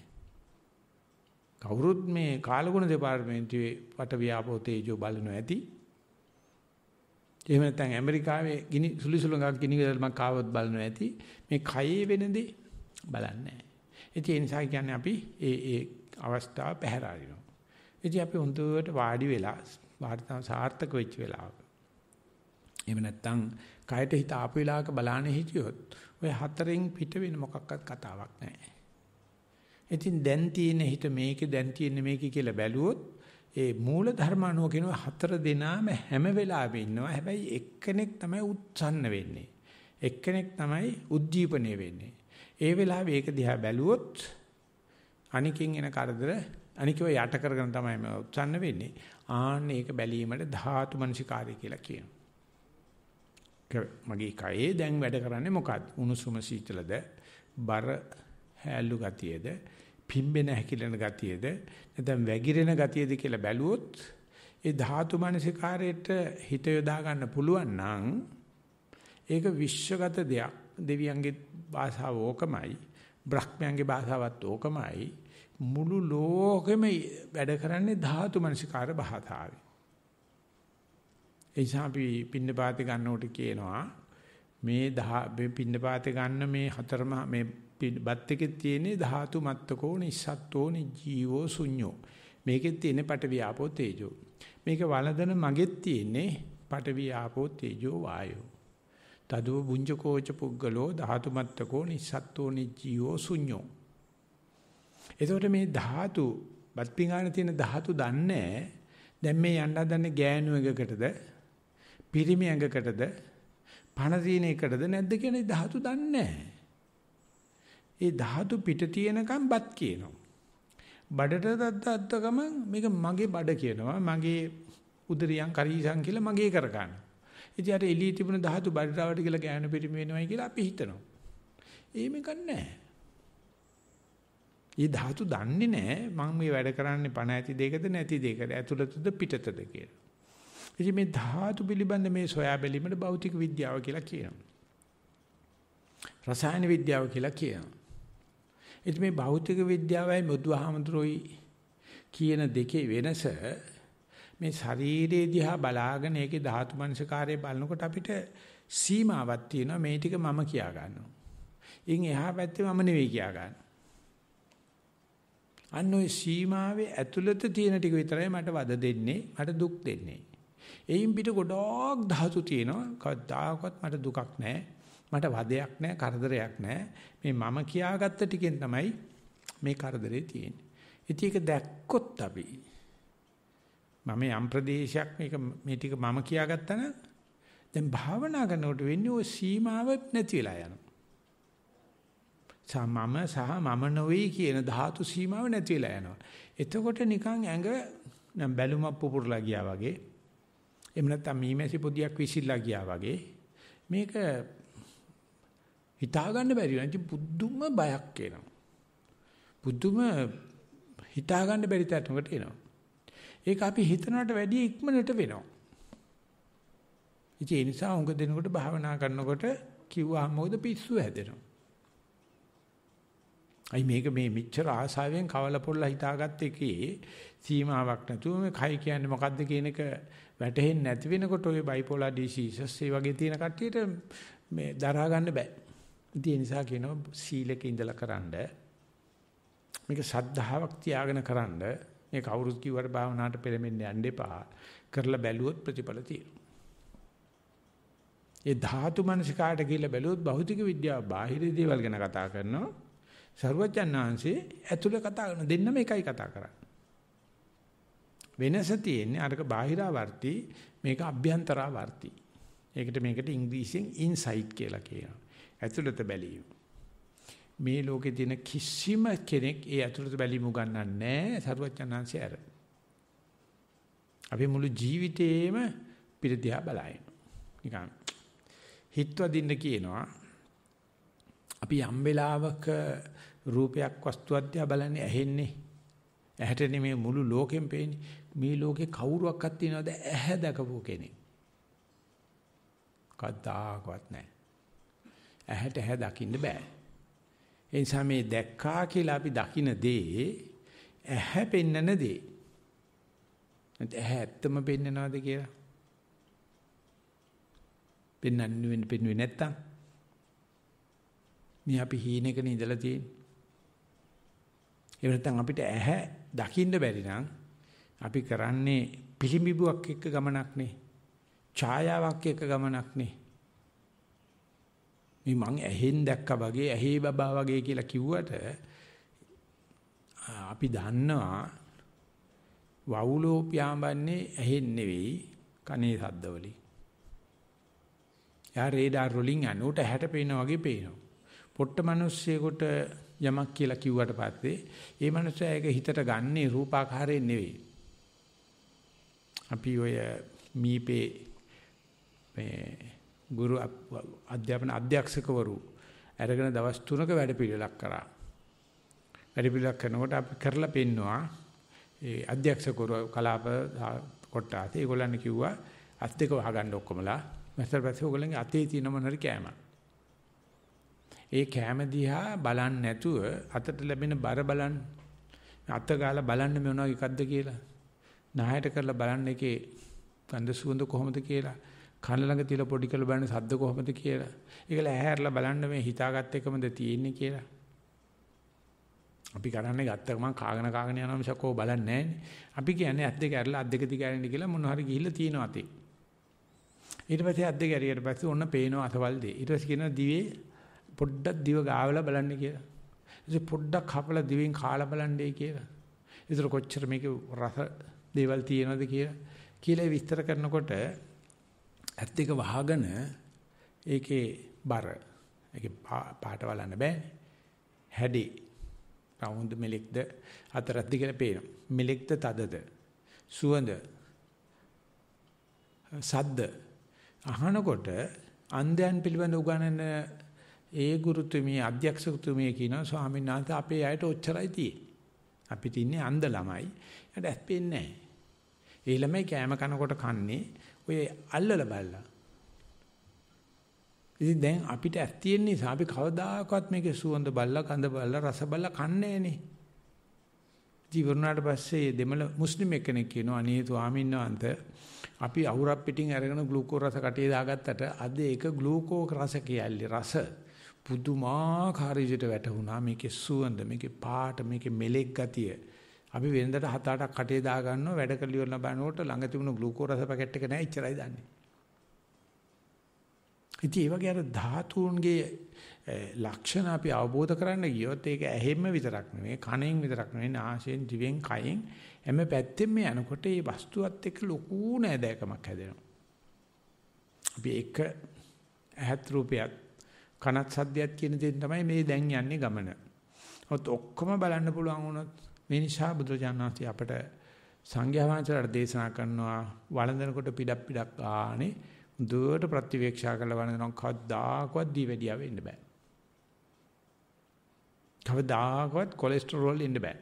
කවුරුත් මේ කාලගුණ දෙපාර්තමේන්තුවේ වට ව්‍යාපෝ තේජෝ බලනවා ඇති. එහෙම නැත්නම් ඇමරිකාවේ ගිනි සුලිසුලඟක් ගිනි ගලක් කාවත් බලනවා ඇති. මේ කයේ වෙන දේ බලන්නේ නැහැ. ඒ නිසා කියන්නේ අපි ඒ ඒ අවස්ථාව පැහැර අරිනවා. ඉතින් අපි හොඳට වාඩි වෙලා වාර්තාව සාර්ථක වෙච්ච වෙලාවක. එහෙම නැත්නම් කයට හිත ආපු වෙලාවක බලාන හිටියොත් ඔය හතරෙන් පිට වෙන මොකක්වත් කතාවක් නැහැ. ඉතින් දැන් තියෙන හිත මේකේ දැන් තියෙන්නේ මේකේ කියලා බැලුවොත් ඒ මූල ධර්ම අනුව කියනවා හතර දෙනාම හැම වෙලාවෙම ඉන්නවා. හැබැයි එක්කෙනෙක් තමයි උත්සන්න වෙන්නේ. එක්කෙනෙක් තමයි උද්දීපනය වෙන්නේ. ඒ වෙලාවේ ඒක දිහා බැලුවොත් අනිකින් එන කරදර අනිකව යට කරගෙන තමයි මේ උත්සන්න වෙන්නේ. ආන්න ඒක බැලීමට ධාතු මනසිකාරය කියලා කියනවා. මගේ කයේ දැන් වැඩ කරන්නේ මොකක්ද? උණුසුම සීතලද? බර හැලු ගතියද? පිම්බෙන හැකිලෙන ගතියද නැත්නම් වැగిරෙන ගතියද කියලා බැලුවොත් ඒ ධාතු මනසිකාරයට හිත යොදා ගන්න පුළුවන් නම් ඒක විශ්වගත දෙයක්. දෙවියන්ගේ භාෂාව ඕකමයි, බ්‍රහ්මයන්ගේ භාෂාවත් ඕකමයි. මුළු ලෝකෙම වැඩ කරන්නේ ධාතු මනසිකාර භාෂාවේ. එයිසා අපි පින්නපාති ගන්නකොට කියනවා මේ පින්නපාති ගන්න මේ හතරම මේ බත් එකේ තියෙන්නේ ධාතු මත්තකෝ නිස්සත්තෝ නිජීවෝ ශුඤ්ඤෝ. මේකෙත් තියෙන්නේ පඨවි ආපෝ තේජෝ. මේක වළඳන මගෙත් තියෙන්නේ පඨවි ආපෝ තේජෝ වායෝ. තදෝ බුඤ්ජකෝච පුද්ගලෝ ධාතු මත්තකෝ නිස්සත්තෝ නිජීවෝ ශුඤ්ඤෝ. එතකොට මේ ධාතු බත් පිඟාන තියෙන ධාතු දන්නේ දැන් මේ යන්න හදන්නේ ගෑනු එකකටද පිරිමි ඇඟකටද පණ තියෙන එකටද නැද්ද කියන ධාතු දන්නේ නැහැ. ඒ ධාතු පිට තියෙනකම් බත් කියනවා. බඩට දද්දද්ද ගමන් මේක මගේ බඩ කියනවා. මගේ උදරියන් කරීසන් කියලා මගේ කර ගන්න. ඉතින් අර එළියේ තිබුණ ධාතු බඩටවට කියලා ගෑනු පිටිම වෙනවයි කියලා අපි හිතනවා. එහෙම ගන්නෑ. ඒ ධාතු දන්නේ නැහැ මම මේ වැඩ කරන්නේ පණ ඇති දෙකද නැති දෙකද ඇතුළතද පිටතද කියලා. ඉතින් මේ ධාතු පිළිබඳ මේ සොයා බැලීමට භෞතික විද්‍යාව කියලා කියනවා. රසායන විද්‍යාව කියලා කියනවා. ඉතින් මේ භෞතික විද්‍යාවයි බුදුහාමුදුරුවෝයි කියන දෙකේ වෙනස මේ ශරීරයේ දිහා බලාගෙන ඒකේ ධාතු මනසකාරය බලනකොට අපිට සීමාවක් තියෙනවා මේ ටික මම කියා ගන්නවා. ඉන් එහා පැත්තේ මම නෙවෙයි කියා ගන්නවා. අන්න ওই සීමාවේ ඇතුළත තියෙන ටික විතරයි මට වද දෙන්නේ, මට දුක් දෙන්නේ. එයින් පිට ගොඩක් ධාතු තියෙනවා. කවදාකවත් මට දුකක් නැහැ. මට වදයක් නැහැ, කරදරයක් නැහැ. මේ මම කියාගත්ත ටිකෙන් තමයි මේ කරදරේ තියෙන්නේ. ඉතින් ඒක දැක්කොත් අපි මම යම් ප්‍රදේශයක් මේක මේ ටික මම කියාගත්තා නම් දැන් භාවනා කරනකොට වෙන්නේ ওই සීමාව නැති වෙලා යනවා. සමම සහ මම නොවේ කියන ධාතු සීමාව නැති වෙලා යනවා. එතකොට නිකන් ඇඟ නම් බැලුමක් පුපුරලා ගියා වගේ. එහෙම නැත්නම් මීමැසි පොදියක් විසිරලා ගියා වගේ. මේක හිතා ගන්න බැරි වෙනවා. ඉතින් පුදුම බයක් එනවා. පුදුම හිතා ගන්න බැරි තත්ත්වයකට එනවා. ඒක අපි හිතනවට වැඩිය ඉක්මනට වෙනවා. ඉතින් ඒ නිසා උඟ දෙනකොට භාවනා කරනකොට කිව්වා මොකද පිස්සු හැදෙනවා. අයි මේක මේ මෙච්චර ආසාවෙන් කවල පොල්ල හිතාගත්ත එකේ සීමාවක් නැතුව මේ කයි කියන්නේ මොකද්ද කියන එක වැටහෙන්නේ නැති වෙනකොට ওই බයිපෝලා ඩිසීසස් ඒ වගේ තියෙන කට්ටියට මේ දරා ගන්න බෑ. ඒ නිසා කියනවා සීලක ඉඳලා කරන්න මේක සද්ධාාවක් තියාගෙන කරන්න මේ කවුරුත් කිව්වට භාවනාවට පෙළඹෙන්න යන්න එපා කරලා බැලුවොත් ප්‍රතිඵල තියෙනවා ඒ ධාතු මනසිකාට කියලා බැලුවොත් භෞතික විද්‍යාව බාහිර දේවල් ගැන කතා කරනවා සර්වඥාන්සේ ඇතුළේ කතා කරන දෙන්නම එකයි කතා කරන්නේ වෙනස තියෙන්නේ අරක බාහිරාවර්ති මේක අභ්‍යන්තරාවර්ති ඒකට මේකට ඉංග්‍රීසියෙන් ඉන්සයිට් කියලා කියනවා ඇතුළත බැලීම. මේ ලෝකේ තියෙන කිසිම කෙනෙක් ඒ ඇතුළත බැලීම උගන්වන්නේ නැහැ සරුවචනාංශය ඇර. අපි මුළු ජීවිතේම පිරදියා බලائیں۔ නිකන් හිතවදින්න කියනවා අපි යම් වෙලාවක රූපයක් වස්තුවක් දිහා බලන්නේ ඇහෙන්නේ ඇහැට නෙමෙයි මුළු ලෝකෙම පේන්නේ මේ ලෝකේ කවුරුවක්වත් තියනවද ඇහැ දකපු කෙනෙක් කවදාකවත් නැහැ ඇහැට හැ දකින්න බෑ. ඒ නිසා මේ දැක්කා කියලා අපි දකින දේ ඇහැ පෙන්නන දේ. නැත්නම් ඇහැ ඇත්තම පෙන්නනවද කියලා? පෙන්නන්නේ පෙන්නුවේ නැත්තම් මේ අපි හීනෙකනේ ඉඳලා තියෙන්නේ. ඒ වෙනත්නම් අපිට ඇහැ දකින්න බැරි නම් අපි කරන්නේ පිළිඹිබුවක් එක්ක ගමනක් නේ. ඡායාවක් එක්ක ගමනක් නේ. මේ මං ඇහෙන් දැක්කා වගේ ඇහි බබා වගේ කියලා කිව්වට අපි දන්නවා වවුලෝ පියාඹන්නේ ඇහෙන් නෙවෙයි කනේ ශබ්දවලින්. යා රේඩාර් වලින් අනුට හැට පේනා වගේ පේනවා. පොට්ට මිනිස්සෙකුට යමක් කියලා කිව්වට පස්සේ ඒ මිනිස්සයා ඒක හිතට ගන්නේ රූපාකාරයෙන් නෙවෙයි. අපි ඔය මීපේ මේ ගුරු අධ්‍යාපන අධ්‍යක්ෂකවරු අරගෙන දවස් 3ක වැඩ පිළිලක් කරා. වැඩ පිළිලක් කරනකොට අපි කරලා පෙන්නවා ඒ අධ්‍යක්ෂකවරු කලාප කොට්ටාත ඒගොල්ලන් කිව්වා අත් දෙක වහගන්න ඔක්කොමලා මස්ටර් පස්සේ ඕගොල්ලන්ගේ අතේ තියෙන මොනරි කෑම. ඒ කෑම දිහා බලන්නේ නැතුව අතට ලැබෙන බර බලන්න අත ගාලා බලන්න මොනවා එකක්ද කියලා. නාහයට කරලා බලන්න එකේ ගඳ සුවඳ කොහොමද කියලා. කන ළඟ තියලා පොඩි කරලා බලන්න සද්ද කොහොමද කියලා. ඒකල ඇහැරලා බලන්න මේ හිතාගත් එකමද තියෙන්නේ කියලා. අපි කරන්නේ ගත්ත ගමන් කාගෙන කාගෙන යනවා මිසකෝ බලන්නේ අපි කියන්නේ ඇත් දෙක ඇරලා අත් දෙක දිග ඇරින්න කියලා මොන හරි ගිහිල්ලා තියෙනවා තේ. ඊට පස්සේ අත් දෙක ඇරියට පස්සේ ඔන්න පේනවා අසවල් දේ. ඊට පස්සේ කියනවා දිවේ පොඩ්ඩක් දිව ගාවලා බලන්න කියලා. ඉතින් පොඩ්ඩක් හපලා දිවෙන් කාලා බලන්නයි කියලා. ඒතර කොච්චර මේකේ රස දේවල් තියෙනවද කියලා කියලා විස්තර කරනකොට ඇත් දෙක වහගෙන ඒකේ බර ඒකේ පාට වලන්න බෑ හැඩේ රවුන්ද මෙලෙක්ද අතරත් දිගට පේනවා මෙලෙක්ද තදද සුවඳ සද්ද අහනකොට අන්ධයන් පිළිබඳ උගන්වන ඒ ගුරුතුමිය අධ්‍යක්ෂකතුමිය කියනවා ස්වාමීන් වහන්සේ අපේ අයට ඔච්චරයි තියෙන්නේ. අපිට ඉන්නේ අන්ධ ළමයි. ඒකට ඇස් පේන්නේ නැහැ. ඒ ළමයි කෑම කනකොට කන්නේ ඔය අල්ලලා බලලා. ඉතින් දැන් අපිට ඇස් තියෙන නිසා අපි කවදාකවත් මේකේ සුවඳ බලලා කඳ බලලා රස බලලා කන්නේ නෑනේ. ජීවුණාට පස්සේ දෙමළ මුස්ලිම් එක්කෙනෙක් කියනවා අනේ ස්වාමීන් වහන්සේ අපි අහුරක් පිටින් අරගෙන ග්ලූකෝ රස කටේ දාගත්තට අද ඒක ග්ලූකෝ රස කියල්ලි රස පුදුමාකාර විදිහට වැටුණා මේකේ සුවඳ මේකේ පාට මේකේ මෙලෙක් ගතිය අපි වෙනදට හත අටක් කටේ දා ගන්නවා වැඩ කළ ඉවර ලබනකොට ළඟ තිබුණු ග්ලූකෝස් පැකට් එක නෑ ඉච්චරයි දන්නේ. ඉතින් ඒ වගේ අර ධාතුන්ගේ ලක්ෂණ අපි අවබෝධ කරගන්න ගියොත් ඒක ඇහෙන්න විතරක් නෙවෙයි කණෙන් විතරක් නෙවෙයි නාසයෙන් දිවෙන් කයෙන් හැම පැත්තෙම යනකොට මේ වස්තුවත් එක්ක ලොකු නෑදෑකමක් හැදෙනවා. අපි එක ඇහත් රූපයත් කනත් සද්දයක් කියන දේ තමයි මේ දැන් යන්නේ ගමන. ඔත් ඔක්කොම බලන්න පුළුවන් වුණොත් මේ නිසා බුදුරජාණන් වහන්සේ අපට සංඝයා වහන්සේලාට දේශනා කරනවා වළඳනකොට පිටක් පිටක් ආනේ දුවට ප්‍රතිවේක්ෂා කරලා වළඳනවා කවදාකවත් දීවැඩියා වෙන්න බෑ. කවදාකවත් කොලෙස්ටරෝල් ඉන්න බෑ.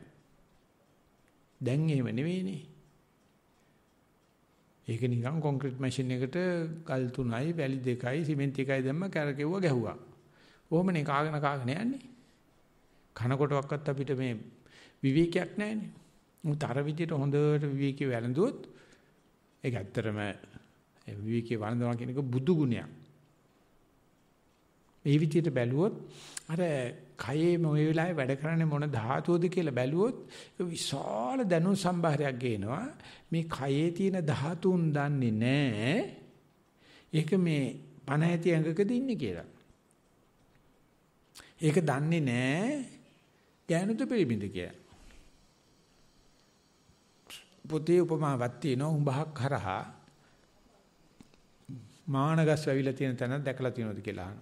දැන් එහෙම නෙවෙයිනේ. ඒක නිකන් කොන්ක්‍රීට් මැෂින් එකට ගල් 3යි, වැලි 2යි, සිමෙන්ති 1යි දැම්ම කරකෙව්ව ගැහුවා. ඕමනේ කාගෙන කාගෙන යන්නේ. කන කොටවක්වත් අපිට මේ විවේකයක් නැහැනේ. මුත් අර විදියට හොඳට විවේකී වැළඳුවොත් ඒක ඇත්තටම විවේකී වළඳනවා කියන එක බුදු ගුණයක්. මේ විදියට බැලුවොත් අර කයේ මොය වෙලාවේ වැඩ කරන්නේ මොන ධාතුවද කියලා බැලුවොත් විශාල දැනුම් සම්භාරයක් ගේනවා. මේ කයේ තියෙන ධාතුන් දන්නේ නැහැ. ඒක මේ පණ ඇති ඇඟකද ඉන්නේ කියලා. ඒක දන්නේ නැහැ. ඥානද පිළිබිඳ කියලා. පොතේ උපමාවක් තියෙනවා උඹහක් හරහා මානගස් වැවිලා තියෙන තැන දැකලා තියෙනවද කියලා අහනවා.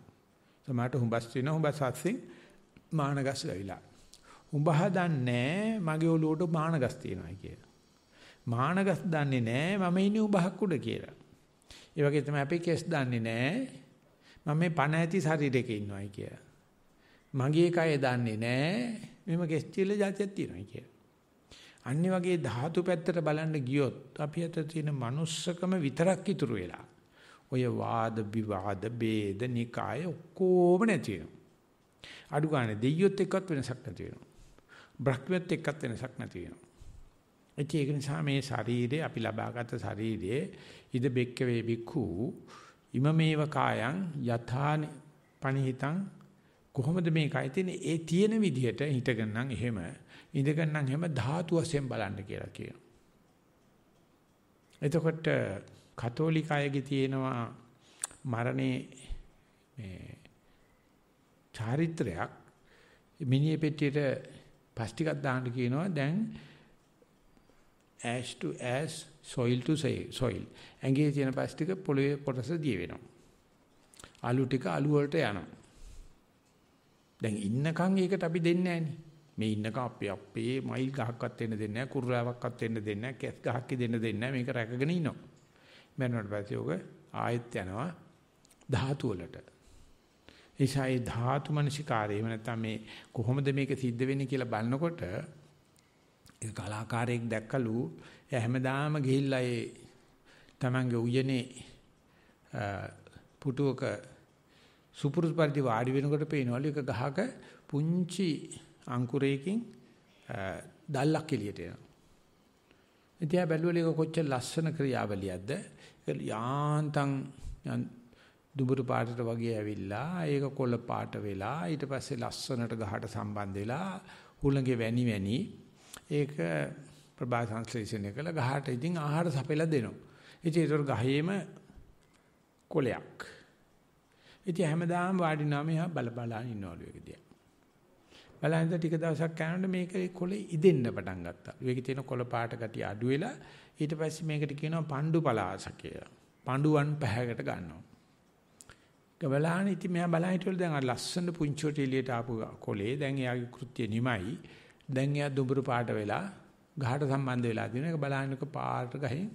සමහරට හුඹස් තියෙනවා හුඹස් හස්සින් මානගස් වැවිලා. හුඹ හදන්නේ මගේ ඔළුවට මානගස් තියෙනවා කියලා. මානගස් දන්නේ නැහැ මම ඉන්නේ උඹහක් උඩ කියලා. ඒ වගේ තමයි අපි කෙස් දන්නේ නැහැ මම මේ පණ ඇති ශරීරයක ඉන්නවායි කියලා. මගේ කය දන්නේ නැහැ මෙම කෙස් තියලා જાතියක් තියෙනවායි කියලා. අනිත් වගේ ධාතු පැත්තට බලන්න ගියොත් අපි අත තියෙන manussකම විතරක් ඉතුරු වෙලා. ඔය වාද විවාද ભેද නිකාය ඔක්කොම නැති වෙනවා. අඩු ගන්න දෙයියොත් එක්කත් වෙනසක් නැති වෙනවා. බ්‍රහ්මියත් එක්කත් වෙනසක් නැති වෙනවා. ඒක නිසා මේ ශරීරය අපි ලබාගත් ශරීරයේ ඉද බෙක්ක වේ බික්ඛු ඉමමේව කායන් යථානි පනිහිතං කොහොමද මේ කය තියෙන්නේ ඒ තියෙන විදිහට හිටගෙන නම් එහෙම ඉඳගෙන නම් හැම ධාතු වශයෙන් බලන්න කියලා කියනවා. එතකොට කතෝලික අයගේ තියෙනවා මරණේ මේ චාරිත්‍රයක් මිනිහ පෙට්ටියට පස් ටිකක් දාන්න කියනවා දැන් ash to ash soil to soil ඇඟේ තියෙන පස් ටික පොළවේ පොටස දිය වෙනවා අලු ටික අලු වලට යනවා දැන් ඉන්නකන් ඒකට අපි දෙන්නේ නැහනේ මේ ඉන්නක අපි අපේ මයිල් ගහක්වත් වෙන්න දෙන්නේ නැහැ කුරුලාවක්වත් වෙන්න දෙන්නේ නැහැ කැස් ගහක් දෙන්න දෙන්නේ නැහැ මේක රැකගෙන ඉනවා මරණයට පස්සේ ඔක ආයෙත් යනවා ධාතු වලට එනිසා ඒ ධාතු මනසිකාරය එහෙම නැත්නම් මේ කොහොමද මේක සිද්ධ වෙන්නේ කියලා බලනකොට ඒ කලාකාරයෙක් දැක්කලු එයා හැමදාම ගිහිල්ලා ඒ තමන්ගේ උයනේ පුටුවක සුපුරුදු පරිදි වාඩි වෙනකොට පේනවලු එක ගහක පුංචි අංකුරයකින් දැල්ලක් එළියට එනවා. ඉතියා බැලුවලේ කොච්චර ලස්සන ක්‍රියාවලියක්ද? යාන්තම් දුඹුරු පාටට වගේ ඇවිල්ලා ඒක කොළ පාට වෙලා ඊට පස්සේ ලස්සනට ගහට සම්බන්ධ වෙලා හුළඟේ වැනි වැනි ඒක ප්‍රභා සංශ්ලේෂණය කළ ගහට ඉතින් ආහාර සපයලා දෙනවා. ඉතින් ඒතර ගහේම කොලයක්. ඉතින් හැමදාම වාඩි නාමය බල බලා ඉන්නවලු ඒකදී. බලන්න ටික දවසක් කනකොට මේකේ කොළේ ඉදෙන්න පටන් ගත්තා. මේකේ තියෙන කොළ පාට ගතිය අඩු වෙලා ඊට පස්සේ මේකට කියනවා පණ්ඩු පලාස කියලා. පණ්ඩුවන් පැහැකට ගන්නවා. ගබලාන ඉතින් මෙයා බලන් හිටවල දැන් අර ලස්සන පුංචිට එළියට ආපු කොළේ දැන් එයාගේ කෘත්‍ය නිමයි. දැන් එයා දුඹුරු පාට වෙලා ගහට සම්බන්ධ වෙලා දින එක බලන්නක පාට ගහෙන්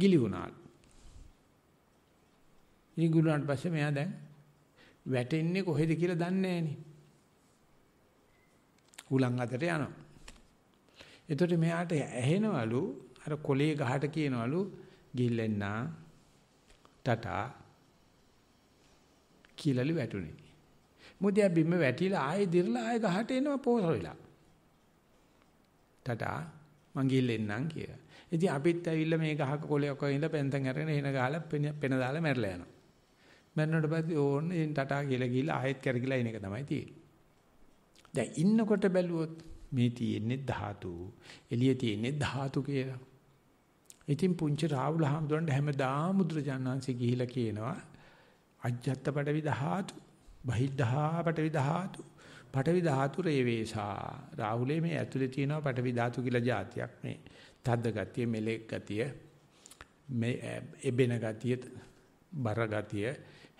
ගිලි වුණා. ඉතින් ගුණාට පස්සේ මෙයා දැන් වැටෙන්නේ කොහෙද කියලා දන්නේ නැහැ නේ. ඌලන් අතට යනවා. එතකොට මෙයාට ඇහෙනවලු අර කොලේ ගහට කියනවලු ගිල්ලෙන්නා ටටා කියලාලු වැටුනේ. මොදියා බිම වැටිලා ආයෙ දිරලා ආයෙ ගහට එනවා පෝස වෙලා. ටටා මං ගිල්ලෙන්නම් කියලා. ඉතින් අපිත් ඇවිල්ලා මේ ගහක කොලයක් වගේ ඉඳලා පෙන්තන් අරගෙන එන ගාලා පෙන දාලා මැරලා යනවා. මැරෙනකොට පස්සේ ඕන්න එන් ටටා කියලා ගිහලා ආයෙත් කරගිලා එන එක තමයි තියෙන්නේ. දැන් ඉන්නකොට බැලුවොත් මේ තියෙන්නේ ධාතු. එළිය තියෙන්නේ ධාතු කියලා. ඉතින් පුංචි රාහුල හාමුදුරන්ට හැමදාම මුද්‍රජානන්සේ ගිහිලා කියනවා අජ්ජත්ත පටවි ධාතු, බහිද්ධා පටවි ධාතු, පටවි ධාතු රේවේසා. රාහුලේ මේ ඇතුලේ තියෙනවා පටවි ධාතු කියලා જાතියක් මේ. තද්ද ගතිය, මෙලෙක් ගතිය, මේ එබෙන ගතිය, බර ගතිය,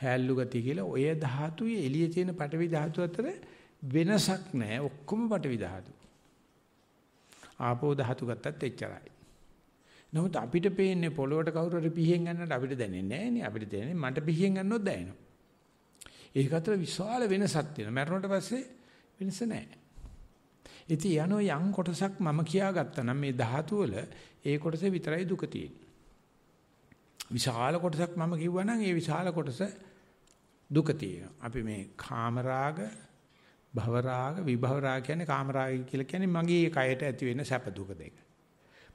හැල්ලු ගතිය කියලා ඔය ධාතුයේ එළියේ තියෙන පටවි ධාතු අතර වෙනසක් නැහැ ඔක්කොම පටවි ධාතු. ආපෝ ධාතු ගත්තත් එච්චරයි. නමුත් අපිට පේන්නේ පොළොවට කවුරු හරි පිහින් ගන්නට අපිට දැනෙන්නේ නැහැ නේ අපිට දැනෙන්නේ මට පිහින් ගන්නොත් දැනෙනවා. ඒක අතර විශාල වෙනසක් තියෙනවා. මරණයට පස්සේ වෙනස නැහැ. ඉතින් යනෝ යම් කොටසක් මම කියාගත්තා නම් මේ ධාතු වල ඒ කොටසේ විතරයි දුක තියෙන්නේ. විශාල කොටසක් මම කිව්වා නම් ඒ විශාල කොටස දුක තියෙනවා. අපි මේ කාමරාග භවරාග විභවරාග කියන්නේ කාමරාගය කියලා කියන්නේ මගේ කයට ඇති වෙන සැප දුක දෙක.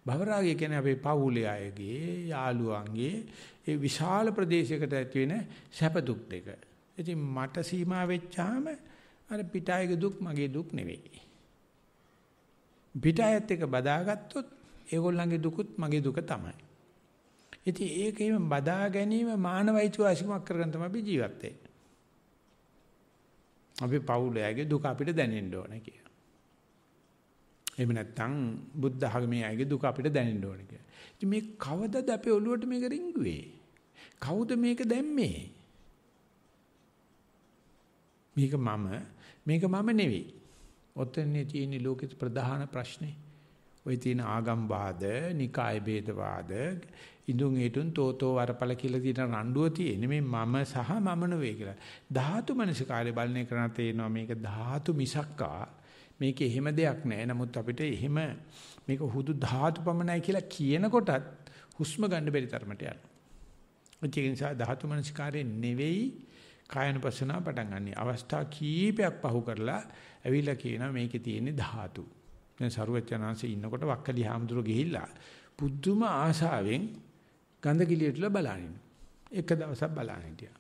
භවරාගය කියන්නේ අපේ පවුලේ අයගේ යාළුවන්ගේ ඒ විශාල ප්‍රදේශයකට ඇති වෙන සැප දුක් දෙක. ඉතින් මට සීමා වෙච්චාම අර පිටායක දුක් මගේ දුක් නෙවෙයි. පිටායත් එක බදාගත්තොත් ඒගොල්ලන්ගේ දුකුත් මගේ දුක තමයි. ඉතින් ඒකේම බදා ගැනීම මානවයිතු ආශිමක් කරගෙන තමයි අපි ජීවත් වෙන්නේ. අපි පවුලයාගේ දුක අපිට දැනෙන්න ඕන කියලා. එහෙම නැත්නම් බුද්ධ ධර්මයේ අයගේ දුක අපිට දැනෙන්න ඕන කියලා. ඉතින් මේ කවදද අපේ ඔළුවට මේක රිංගුවේ? කවුද මේක දැම්මේ? මේක මම මේක මම නෙවෙයි. ඔතනේ තියෙන ලෝකෙත් ප්‍රධාන ප්‍රශ්නේ. ওই තියෙන ආගම් වාද, නිකාය ભેද වාද, ඉඳුන් හිටුන් තෝතෝ වරපල කියලා තියෙන රණ්ඩුව තියෙන්නේ මේ මම සහ මම නෙවෙයි කියලා. ධාතු මනසිකාරය බලන කරණ තේනවා මේක ධාතු මිසක්කා මේක එහෙම දෙයක් නෑ. නමුත් අපිට එහෙම මේක හුදු ධාතු පමණයි කියලා කියනකොටත් හුස්ම ගන්න බැරි තරමට යනවා. ඒ නිසා ධාතු මනසිකාරය නෙවෙයි කායනුපස්සනාව පටන් ගන්න. අවස්ථා කීපයක් පහු කරලා ඇවිල්ලා කියනවා මේකේ තියෙන ධාතු. දැන් සරුවචනාංශේ ඉන්නකොට වක්කලි හාමුදුරුවෝ ගිහිල්ලා පුදුම ආශාවෙන් ගඳ කිලියටලා බලනින්න. එක දවසක් බලන හිටියා.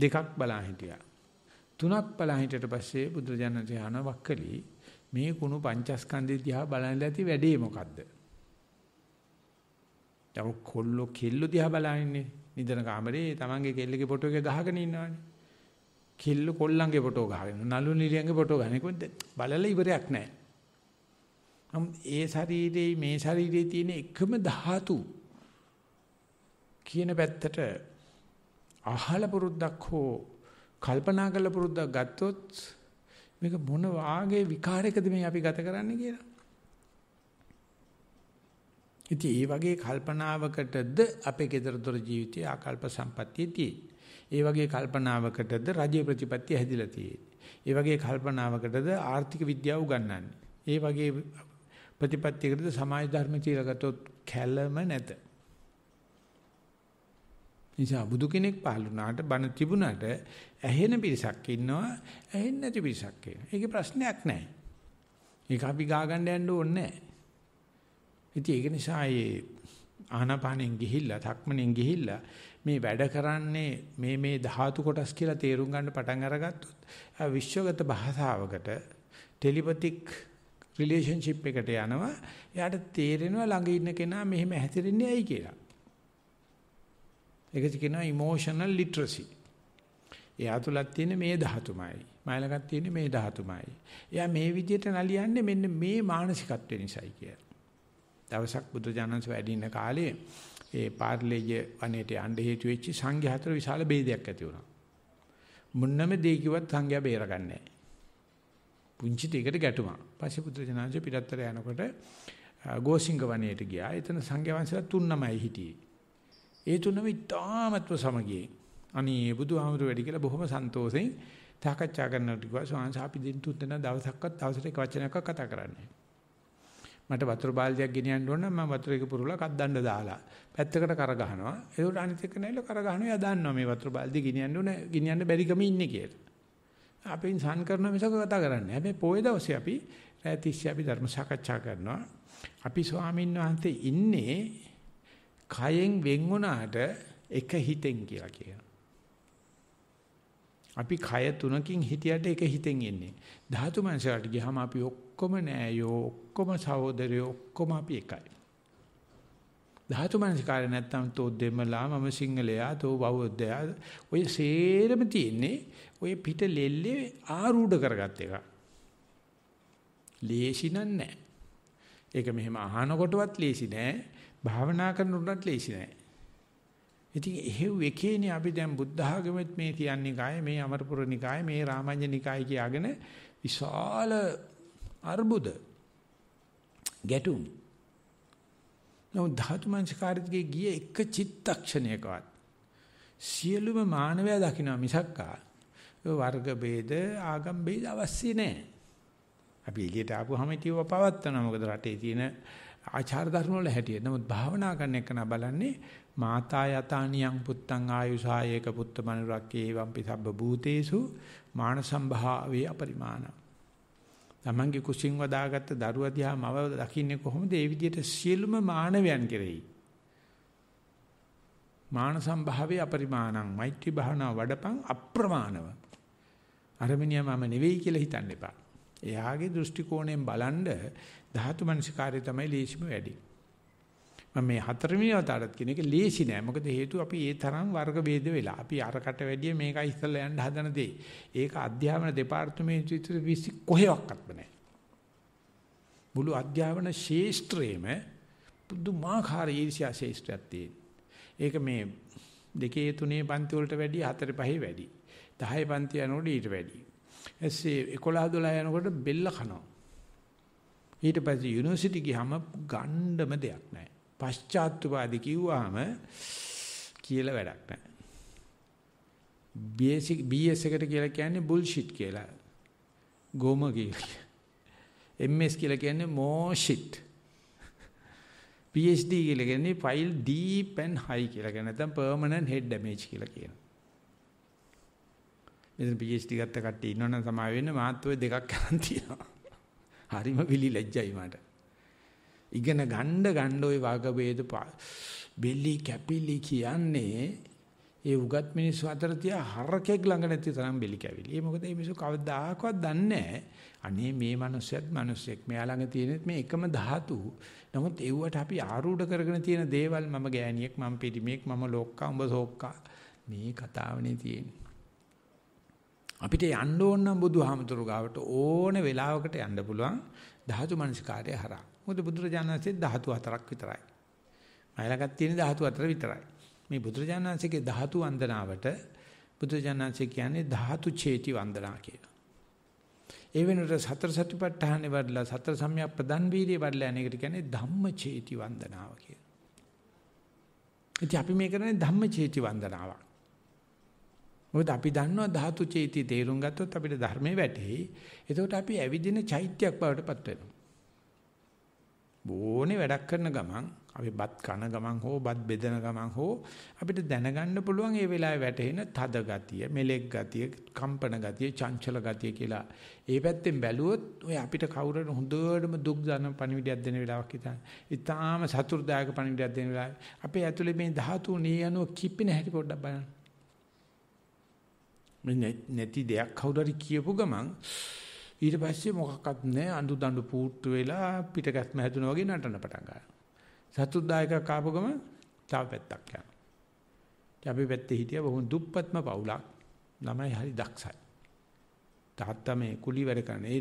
දෙකක් බලන හිටියා. තුනක් බලන හිටියට පස්සේ බුදුරජාණන් ධ්‍යාන වක්කලි මේ කුණු පංචස්කන්ධය දිහා බලන්න ඇති වැඩේ මොකද්ද? දැන් කොල්ලෝ කෙල්ලෝ දිහා බලන්නේ නිදන කාමරේ තමන්ගේ කෙල්ලගේ ෆොටෝ එක ගහගෙන ඉන්නවනේ. කෙල්ල කොල්ලන්ගේ ෆොටෝ ගහගෙන නළු නිලියන්ගේ ෆොටෝ ගහගෙන කොහෙද බලලා ඉවරයක් නැහැ. නම් ඒ ශරීරයේ මේ ශරීරයේ තියෙන එකම ධාතු කියන පැත්තට අහල පුරුද්දක් හෝ කල්පනා කළ පුරුද්දක් ගත්තොත් මේක මොන වාගේ විකාරයකද මේ අපි ගත කරන්නේ කියලා. ඉතින් ඒ වගේ කල්පනාවකටද අපේ GestureDetector ජීවිතයේ ආකල්ප සම්පත්තිය තියෙන්නේ. ඒ වගේ කල්පනාවකටද රජයේ ප්‍රතිපත්තිය හැදිලා තියෙන්නේ. ඒ වගේ කල්පනාවකටද ආර්ථික විද්‍යාව උගන්වන්නේ. ඒ වගේ ප්‍රතිපත්තියකටද සමාජ ධර්ම කියලා ගත්තොත් කැළම නැත. නිසා බුදු කෙනෙක් පහළුණාට බණ තිබුණාට ඇහෙන පිරිසක් ඉන්නවා ඇහෙන්නේ නැති පිරිසක් ඉන්නවා. ඒකේ ප්‍රශ්නයක් නැහැ. ඒක අපි ගා ගන්න යන්න ඕනේ නැහැ. ඉතින් ඒක නිසා ඒ ආනාපානෙන් ගිහිල්ලා ධක්මනෙන් ගිහිල්ලා මේ වැඩ කරන්නේ මේ මේ ධාතු කොටස් කියලා තේරුම් ගන්න පටන් අරගත්තොත් විශ්වගත භාෂාවකට ටෙලිපතික් රිලේෂන්ෂිප් එකට යනවා එයාට තේරෙනවා ළඟ ඉන්න කෙනා මෙහෙම හැතිරෙන්නේ ඇයි කියලා ඒකද කියනවා emotional literacy. එයා තුලක් තියෙන මේ ධාතුමයි. මයිලකක් තියෙන මේ ධාතුමයි. එයා මේ විදිහට නලියන්නේ මෙන්න මේ මානසිකත්වෙ නිසායි කියලා. දවසක් බුදු ජානන්ස වැඩි ඉන්න කාලේ ඒ පාර්ලේජ වනයේට යන්න හේතු වෙච්ච සංඝයා අතර විශාල ભેදයක් ඇති වුණා. මුන්නම දෙය කිව්වත් සංඝයා බේරගන්නේ නැහැ. පුංචි දෙයකට ගැටුමක්. පස්සේ බුදුජනනාංශ පිටත්තර යනකොට ගෝසිංග වනයේට ගියා. එතන සංඝයා වහන්සේලා තුන් නමයි හිටියේ. ඒ තුනම ඉතාමත්ව සමගියේ. අනේ බුදුහාමුදුර වැඩි කියලා බොහොම සන්තෝෂෙන් සාකච්ඡා කරන්නට ගියා. ස්වාමීන් වහන්සේ අපි දින තුන දවසක්වත් දවසට එක වචනයක්වත් කතා කරන්නේ මට වතුර බාල්දියක් ගෙනියන්න ඕන නම් මම වතුර එක පුරුලක් අද්දන්න දාලා පැත්තකට කර ගහනවා. ඒකට අනිත් එක නැල්ල කර ගහනවා. එයා දන්නවා මේ වතුර බාල්දිය ගෙනියන්න ඕන ගෙනියන්න බැරි කම ඉන්නේ කියලා. අපෙන් සන් කරන මිසක කතා කරන්නේ. හැබැයි පොයේ දවසේ අපි රැතිස්සේ අපි ධර්ම සාකච්ඡා කරනවා. අපි ස්වාමීන් වහන්සේ ඉන්නේ කයෙන් වෙන් වුණාට එක හිතෙන් කියලා කියනවා. අපි කය තුනකින් හිතියට එක හිතෙන් එන්නේ. ධාතු මනසට ගියාම අපි ඔක්කොම නෑයෝ, ඔක්කොම සහෝදරයෝ, ඔක්කොම අපි එකයි. ධාතු මනසකාරය නැත්තම් තෝ දෙමලා මම සිංහලයා, තෝ බෞද්ධයා, ඔය සේරම තියෙන්නේ ඔය පිට ලෙල්ලේ ආරූඪ කරගත් එක. ලේසි නෑ. ඒක මෙහෙම අහනකොටවත් ලේසි නෑ. භාවනා කරන උනත් ලේසි නෑ. ඉතින් එහෙව් එකේනේ අපි දැන් බුද්ධ ආගමෙත් මේ තියන්නේ කායේ මේ අමරපුර නිකායේ මේ රාමඤ්ඤ නිකායේ කියාගෙන විශාල අර්බුද ගැටුම්. නමුත් ධාතු මනසකාරිතගේ ගිය එක චිත්තක්ෂණයකවත් සියලුම මානවයා දකින්න මිසක්කා වර්ග ભેද ආගම් ભેද අවශ්‍ය නැහැ. අපි එළියට ආපුවාම ටිකව පවත්නවා මොකද රටේ තියෙන ආචාර ධර්ම වල හැටියට. නමුත් භාවනා කරන එක නා බලන්නේ මාතා යතානියං පුත්තං ආයුසායේක පුත්ත මනුරක්කේ වම්පි සබ්බ භූතේසු මානසම්භාවේ අපරිමාණ. තමන්ගේ කුසින් වදාගත්ත දරුවා දිහා මව දකින්නේ කොහොමද? ඒ විදිහට සියලුම මානවයන් කෙරෙහි. මානසම්භාවේ අපරිමාණං මෛත්‍රී භාවනා වඩපං අප්‍රමාණව. අරමිනියා මම නෙවෙයි කියලා හිතන්න එපා. එයාගේ දෘෂ්ටි කෝණයෙන් බලනද ධාතු මනසිකාරය තමයි ලේසිම වැඩි. මම මේ හතරවෙනි වතාවට කියන එක ලේසි නෑ. මොකද හේතුව අපි ඒ තරම් වර්ග ભેද වෙලා. අපි අරකට වැඩිය මේකයි ඉස්සලා යන්න හදන දේ. ඒක අධ්‍යාපන දෙපාර්තමේන්තුව ඉදිරි විසි කොහෙවත් නෑ. මුළු අධ්‍යාපන ශාස්ත්‍රයේම පුදුමාකාර ඊර්ෂ්‍යා ශාස්ත්‍රයක් තියෙන. ඒක මේ දෙකේ තුනේ පන්ති වලට වැඩිය හතරේ පහේ වැඩි. 10 පන්ති යනකොට ඊට වැඩි. එස්සේ 11 12 යනකොට බෙල්ල කනවා. ඊට පස්සේ යුනිවර්සිටි ගියාම ගණ්ඩම දෙයක් නැහැ. පශ්චාත්තුපාදි කිව්වාම කියලා වැඩක් නැහැ. බේසික් BS එකට කියලා කියන්නේ බුල්ෂිට් කියලා. ගොම කියලා. MS කියලා කියන්නේ මෝෂිට්. PhD කියලා කියන්නේ file deep and high කියලා කියන නැත්නම් permanent head damage කියලා කියන. මෙතන PhD ගත්ත කට්ටිය ඉන්නවනම් සමා වෙන්න මාත් ඔය දෙකක් කරන් තියෙනවා. හරිම විලි ලැජ්ජයි මට. ඉගෙන ගන්න ගන්න ওই වගබේද බෙලි කැපිලි කියන්නේ ඒ උගත් මිනිස්සු අතර තියා හරකෙක් ළඟ නැති තරම් බෙලි කැවිලි. ඒ මොකද මේ මිනිස්සු කවදාකවත් දන්නේ අනේ මේ මිනිස්සයත් මිනිස්සෙක්. මෙයා ළඟ තියෙනෙත් මේ එකම ධාතු. නමුත් ඒවට අපි ආරූඪ කරගෙන තියෙන දේවල් මම ගෑණියෙක්, මම පිටිමේක්, මම ලෝක්කා, උඹ සෝක්කා. මේ කතාවනේ තියෙන්නේ. අපිට යන්න ඕන නම් බුදුහාමුදුරු ගාවට ඕන වෙලාවකට යන්න පුළුවන් ධාතු මනසිකාරය හරහා. මොකද බුදුරජාණන්සේ ධාතු හතරක් විතරයි. මයිලකට තියෙන ධාතු හතර විතරයි. මේ බුදුරජාණන්සේගේ ධාතු වන්දනාවට බුදුරජාණන්සේ කියන්නේ ධාතු චේති වන්දනා කියලා. ඒ වෙනුවට සතර සතිපට්ඨානෙ වඩලා සතර සම්‍යක් ප්‍රදන් වීර්යය වඩලා යන එකට කියන්නේ ධම්ම චේති වන්දනාව කියලා. ඉතින් අපි මේ කරන්නේ ධම්ම චේති වන්දනාවක්. මොකද අපි දන්නවා ධාතු චේති තේරුම් ගත්තොත් අපිට ධර්මයේ වැටෙයි. එතකොට අපි ඇවිදින චෛත්‍යයක් බවට පත් වෙනවා. බොහෝනේ වැඩක් කරන ගමන් අපි බත් කන ගමන් හෝ බත් බෙදන ගමන් හෝ අපිට දැනගන්න පුළුවන් ඒ වෙලාවේ වැටෙන තද ගතිය, මෙලෙක් ගතිය, කම්පන ගතිය, චංචල ගතිය කියලා. ඒ පැත්තෙන් බැලුවොත් ඔය අපිට කවුරුන හොඳටම දුක් දන පණිවිඩයක් දෙන වෙලාවක් ඉතින්. ඊටාම සතුටුදායක පණිවිඩයක් දෙන වෙලාවේ අපේ ඇතුලේ මේ ධාතු නීයනෝ කිප්පින හැටි පොඩ්ඩක් බලන්න. නැති දෙයක් කවුරු හරි කියපු ගමන් ඊට පස්සේ මොකක්වත් නැහැ අඬු දඬු පූට්ටු වෙලා පිටගත්ම හැදුනා වගේ නටන්න පටන් ගන්නවා. සතුටුදායක කාපු ගම තව පැත්තක් යනවා. අපි පැත්තේ හිටියා බොහොම දුප්පත්ම පවුලක්. ළමයි හරි දක්ෂයි. තාත්තා මේ කුලි වැඩ කරන ඒ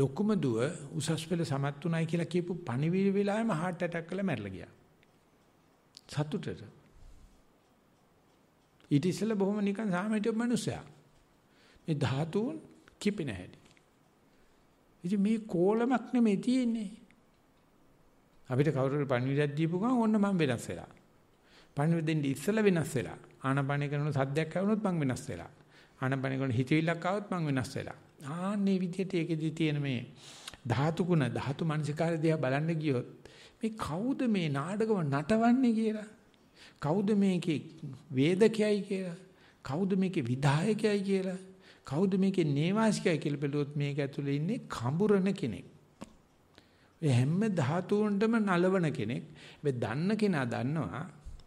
ලොකුම දුව උසස් පෙළ සමත් උනායි කියලා කියපු පණිවිඩ වෙලාවෙම heart attack කරලා මැරලා ගියා. සතුටට ඊට ඉස්සෙල්ලා බොහොම නිකන් සාමාන්‍ය මිනිසයා. මේ ධාතුන් කිපෙන හැටි. ඉතින් මේ කෝලමක් නෙමෙයි තියෙන්නේ. අපිට කවුරුහරි පණිවිඩයක් දීපු ගමන් ඕන්න මම වෙනස් වෙලා. පණිවිඩෙන් ඉස්සෙල්ලා වෙනස් වෙලා. ආනපන කරන සද්දයක් ඇහුනොත් මම වෙනස් වෙලා. ආනපන කරන හිතවිල්ලක් ආවොත් මම වෙනස් වෙලා. ආන්නේ විදිහට ඒකෙදි තියෙන මේ ධාතු ගුණ ධාතු මනසිකාරය දිහා බලන්න ගියොත් මේ කවුද මේ නාටකම නටවන්නේ කියලා කවුද මේකේ වේදකයයි කියලා? කවුද මේකේ විධායකයයි කියලා? කවුද මේකේ නේවාසිකයයි කියලා බැලුවොත් මේක ඇතුලේ ඉන්නේ කඹුරන කෙනෙක්. ඒ හැම ධාතුවන්ටම නලවන කෙනෙක්. මේ දන්න කෙනා දන්නවා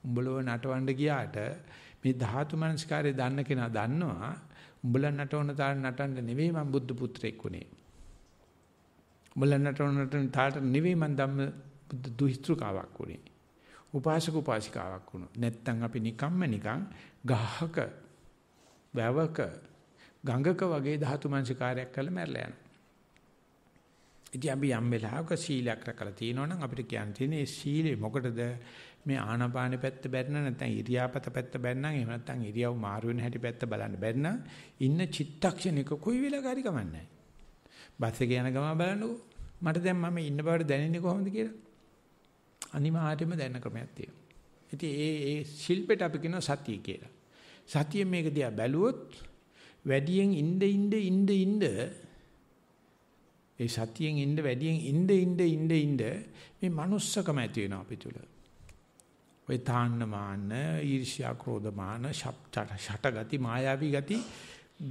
උඹලව නටවන්න ගියාට මේ ධාතු මනස්කාරය දන්න කෙනා දන්නවා උඹලා නටවන තාට නටන්න නෙවෙයි මම බුද්ධ පුත්‍රයෙක් උනේ. උඹලා නටවන තාට නෙවෙයි මම ධම්ම බුද්ධ දුහිතෘකාවක් උනේ. උපාසක උපාසිකාවක් වුණොත්. නැත්තම් අපි නිකම්ම නිකං ගහක වැවක ගඟක වගේ ධාතු මනසිකාරයක් කරලා මැරලා යනවා. ඉතින් අපි යම් වෙලාවක සීලයක් රැකලා තියෙනවනම් අපිට කියන්න තියෙන්නේ සීලය මොකටද මේ ආනාපාන පැත්ත බැන්න නැත්නම් ඉරියාපත පැත්ත බැන්නම් එහෙම නැත්නම් ඉරියව් මාරු වෙන හැටි පැත්ත බලන්න බැන්න ඉන්න චිත්තක්ෂණයක කොයි වෙලාවක හරි කමන්නේ නැහැ. බස් එක යන ගම බලන්නකෝ. මට දැන් මම ඉන්න බවට දැනෙන්නේ කොහොමද කියලා. අනිවාර්යයෙන්ම දැන ක්‍රමයක් තියෙනවා. ඉතින් ඒ ඒ ශිල්පෙට අපි කියනවා සතිය කියලා. සතිය මේක දිහා බැලුවොත් වැඩියෙන් ඉnde ඉnde ඉnde ඉnde ඒ සතියෙන් ඉnde වැඩියෙන් ඉnde ඉnde ඉnde ඉnde මේ manussකම ඇති වෙනවා අපි තුල. ඔය තාන්න මාන, ඊර්ෂ්‍යා ක්‍රෝධ මාන, ෂට ගති, මායාවී ගති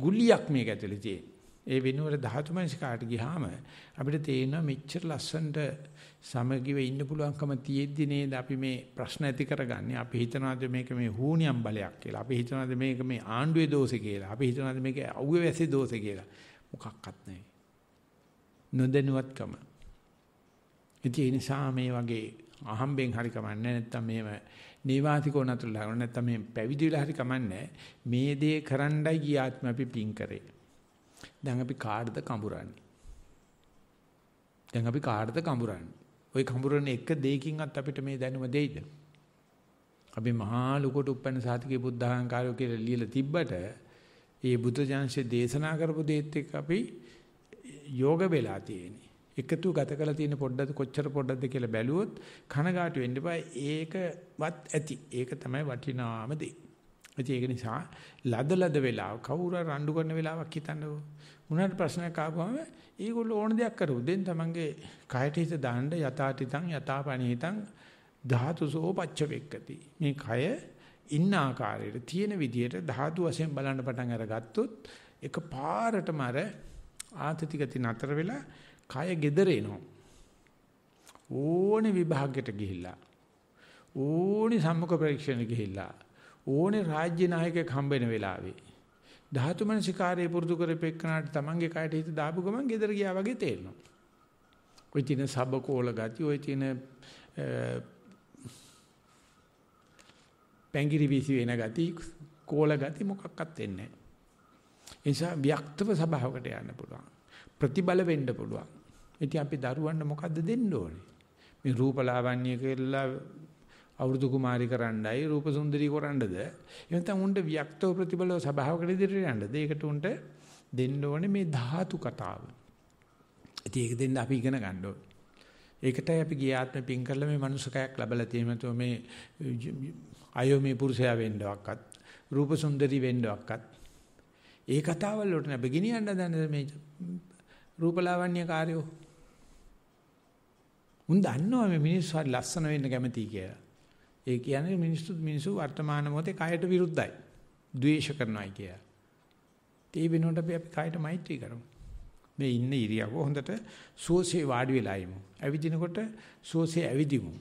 ගුලියක් මේක ඇතුලේ තියෙන. ඒ වෙනුවට ධාතු මනසිකාට ගියාම අපිට තේරෙනවා මෙච්චර ලස්සනට සමගිව ඉන්න පුළුවන්කම තියෙද්දි නේද අපි මේ ප්‍රශ්න ඇති කරගන්නේ අපි හිතනවාද මේක මේ හූනියම් බලයක් කියලා අපි හිතනවාද මේක මේ ආණ්ඩුවේ දෝෂේ කියලා අපි හිතනවාද මේක අවුවේ වැසේ දෝෂේ කියලා මොකක්වත් නැහැ නොදැනුවත්කම ඒ නිසා මේ වගේ අහම්බෙන් හරි කමන්නේ නැත්තම් මේව නේවාතිකෝ නතුල ලාගන්න නැත්තම් මේ පැවිදි වෙලා හරි කමන්නේ මේ දේ කරන්නයි ගියාත්ම අපි පින් කරේ දැන් අපි කාටද කඹරන්නේ දැන් අපි කාටද කඹරන්නේ ওই කඹරණ එක දෙයකින්වත් අපිට මේ දැනුම දෙයිද? අපි මහා ලුකට උප්පන්න සාතිකේ බුද්ධාංකාරය කියලා ලියලා තිබ්බට ඒ බුද්ධ ජාන්සේ දේශනා කරපු දේත් එක්ක අපි යෝග වෙලා තියෙන්නේ. එකතු ගත කරලා තියෙන පොඩ්ඩක් කොච්චර පොඩ්ඩක්ද කියලා බැලුවොත් කනගාටු වෙන්න එපා. ඒකවත් ඇති. ඒක තමයි වටිනාම දේ. ඒක නිසා ලදලද වෙලාව කවුරු රණ්ඩු කරන වෙලාවක් හිතන්නකෝ. උනාට ප්‍රශ්නයක් ආවම ඒගොල්ලෝ ඕන දෙයක් කරු. දැන් තමන්ගේ කයට හිත දාන්න යථාතිතං යථාපනිතං ධාතුසෝ පච්ච වෙක්කති. මේ කය ඉන්න ආකාරයට තියෙන විදියට ධාතු වශයෙන් බලන්න පටන් අරගත්තොත් එක පාරටම අර ආතතිගති නතර වෙලා කය gedere එනවා. ඕනේ විභාගයට ගිහිල්ලා ඕනේ සම්මුඛ පරීක්ෂණ ගිහිල්ලා ඕනේ රාජ්‍ය නායකයෙක් හම්බ වෙන වෙලාවේ ධාතු මනසිකාරයේ පුරුදු කරපෙන්නාට තමන්ගේ කයට හිත දාපු ගමන් gedara ගියා වගේ තේරෙනවා. ওই තියෙන සබකෝල ගති, ওই තියෙන පැංගිරි වීසි වෙන ගති, කෝල ගති මොකක්වත් වෙන්නේ නැහැ. ඒ නිසා වික්තව සබාවකට යන්න පුළුවන්. ප්‍රතිබල වෙන්න පුළුවන්. ඉතින් අපි දරුවන්ට මොකද්ද දෙන්න ඕනේ? මේ රූපලාවන්‍ය කියලා අවුරුදු කුමාරි කරණ්ඩයි රූප සුන්දරී කරණ්ඩද එහෙනම් උන්ට වික්තව ප්‍රතිබලව සබාවකට ඉදිරියට යන්නද ඒකට උන්ට දෙන්න ඕනේ මේ ධාතු කතාව. ඉතින් ඒක දෙන්න අපි ඉගෙන ගන්න ඕනේ. ඒකටයි අපි ගිය ආත්මෙ පින් කරලා මේ මනුස්සකයක් ලැබලා තියෙන්නේ මේ අයෝමේ පුරුෂයා වෙන්නවක්වත් රූප සුන්දරී වෙන්නවක්වත් ඒ කතාවල් වලට නෑ බගිනියන්න දැන මේ රූපලාවන්‍ය කාර්යෝ උන් දන්නවා මේ මිනිස්සු හරි ලස්සන වෙන්න කැමතියි කියලා. ඒ කියන්නේ මිනිස්සු මිනිස්සු වර්තමාන මොහොතේ කයට විරුද්ධයි. ද්වේෂ කරනවායි කියලා. ඒ වෙනුවට අපි අපි කයට මෛත්‍රී කරමු. මේ ඉන්න ඉරියව්ව හොඳට සුවසේ වාඩි වෙලා ඉමු. ඇවිදිනකොට සුවසේ ඇවිදිමු.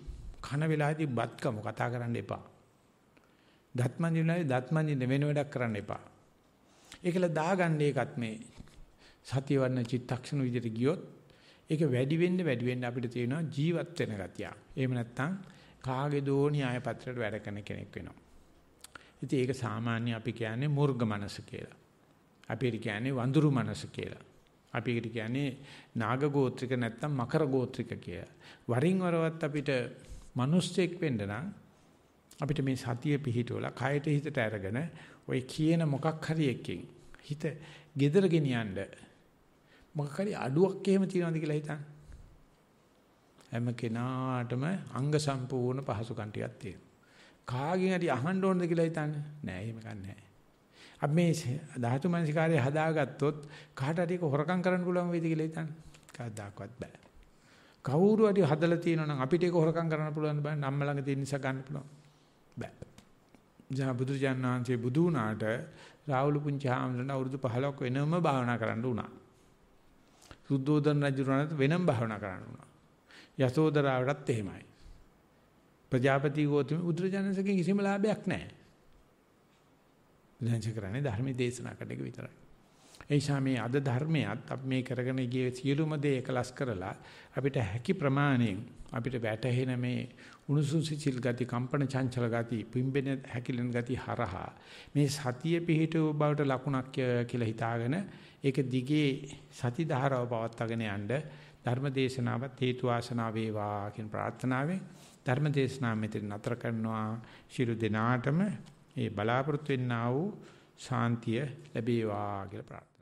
කන වෙලාදී බත්කමු කතා කරන්න එපා. දත්මන් දිනාවේ දත්මන් දින වෙන වැඩක් කරන්න එපා. ඒකල දාගන්න එකත් මේ සතිය වන්න චිත්තක්ෂණ විදිහට ගියොත් ඒක වැඩි වෙන්න වැඩි වෙන්න අපිට තියෙනවා ජීවත් වෙන ගතිය. එහෙම නැත්නම් කාගේ දෝ න්‍යාය පත්‍රයට වැඩ කරන කෙනෙක් වෙනවා. ඉතින් ඒක සාමාන්‍ය අපි කියන්නේ මුර්ග මනස කියලා. අපිට කියන්නේ වඳුරු මනස කියලා. අපිට කියන්නේ නාග ගෝත්‍රික නැත්තම් මකර ගෝත්‍රික කියලා. වරින් වරවත් අපිට මිනිස්සෙක් වෙන්න නම් අපිට මේ සතිය පිහිටවලා කයට හිතට අරගෙන ওই කියන මොකක් හරි එකකින් හිත gedara ගෙනියන්න මොකක් හරි අඩුවක් එහෙම තියනවාද කියලා හිතන්න. හැම කෙනාටම අංග සම්පූර්ණ පහසුකම් ටිකක් තියෙනවා. කාගෙන් හරි අහන්න ඕනද කියලා හිතන්නේ නෑ එහෙම ගන්නෑ. අපි මේ ධාතු මනසිකාරය හදාගත්තොත් කාට හරි හොරකම් කරන්න පුළුවන් වේද කියලා හිතන්නේ කවදාවත් බෑ. කවුරු හරි හදලා තියෙනවා නම් අපිට ඒක හොරකම් කරන්න පුළුවන් බෑ නම් ළඟ තියෙන නිසා ගන්න පුළුවන්. බෑ. ජා බුදුරජාණන් වහන්සේ බුදු වුණාට රාහුල පුංචි හාමුදුරන අවුරුදු 15ක් වෙනම භාවනා කරන්න වුණා. සුද්ධෝදන රජුණත් වෙනම භාවනා කරන්න වුණා. යසෝදරාවටත් එහෙමයි. ප්‍රජාපති ගෝතම උද්දජනසකේ කිසිම ලාභයක් නැහැ. දැන් කරන්නේ ධර්ම දේශනාකට විතරයි. එයිසා මේ අද ධර්මයත් අපි මේ කරගෙන ගිය සියලුම දේ එකලස් කරලා අපිට හැකි ප්‍රමාණයෙන් අපිට වැටහෙන මේ උණුසුම් සිසිල් ගති කම්පන චංචල ගති පිම්බෙන හැකිලෙන ගති හරහා මේ සතිය පිහිටව බවට ලකුණක් කියලා හිතාගෙන ඒක දිගේ සති ධාරාව පවත්වාගෙන යන්න ධර්ම දේශනාවත් හේතු ආසනාව වේවා කියන ප්‍රාර්ථනාවෙන් ධර්ම දේශනාව මෙතන නතර කරනවා ශිරු දිනාටම ඒ බලාපොරොත්තු වෙන්නා වූ ශාන්තිය ලැබේවා කියලා ප්‍රාර්ථනා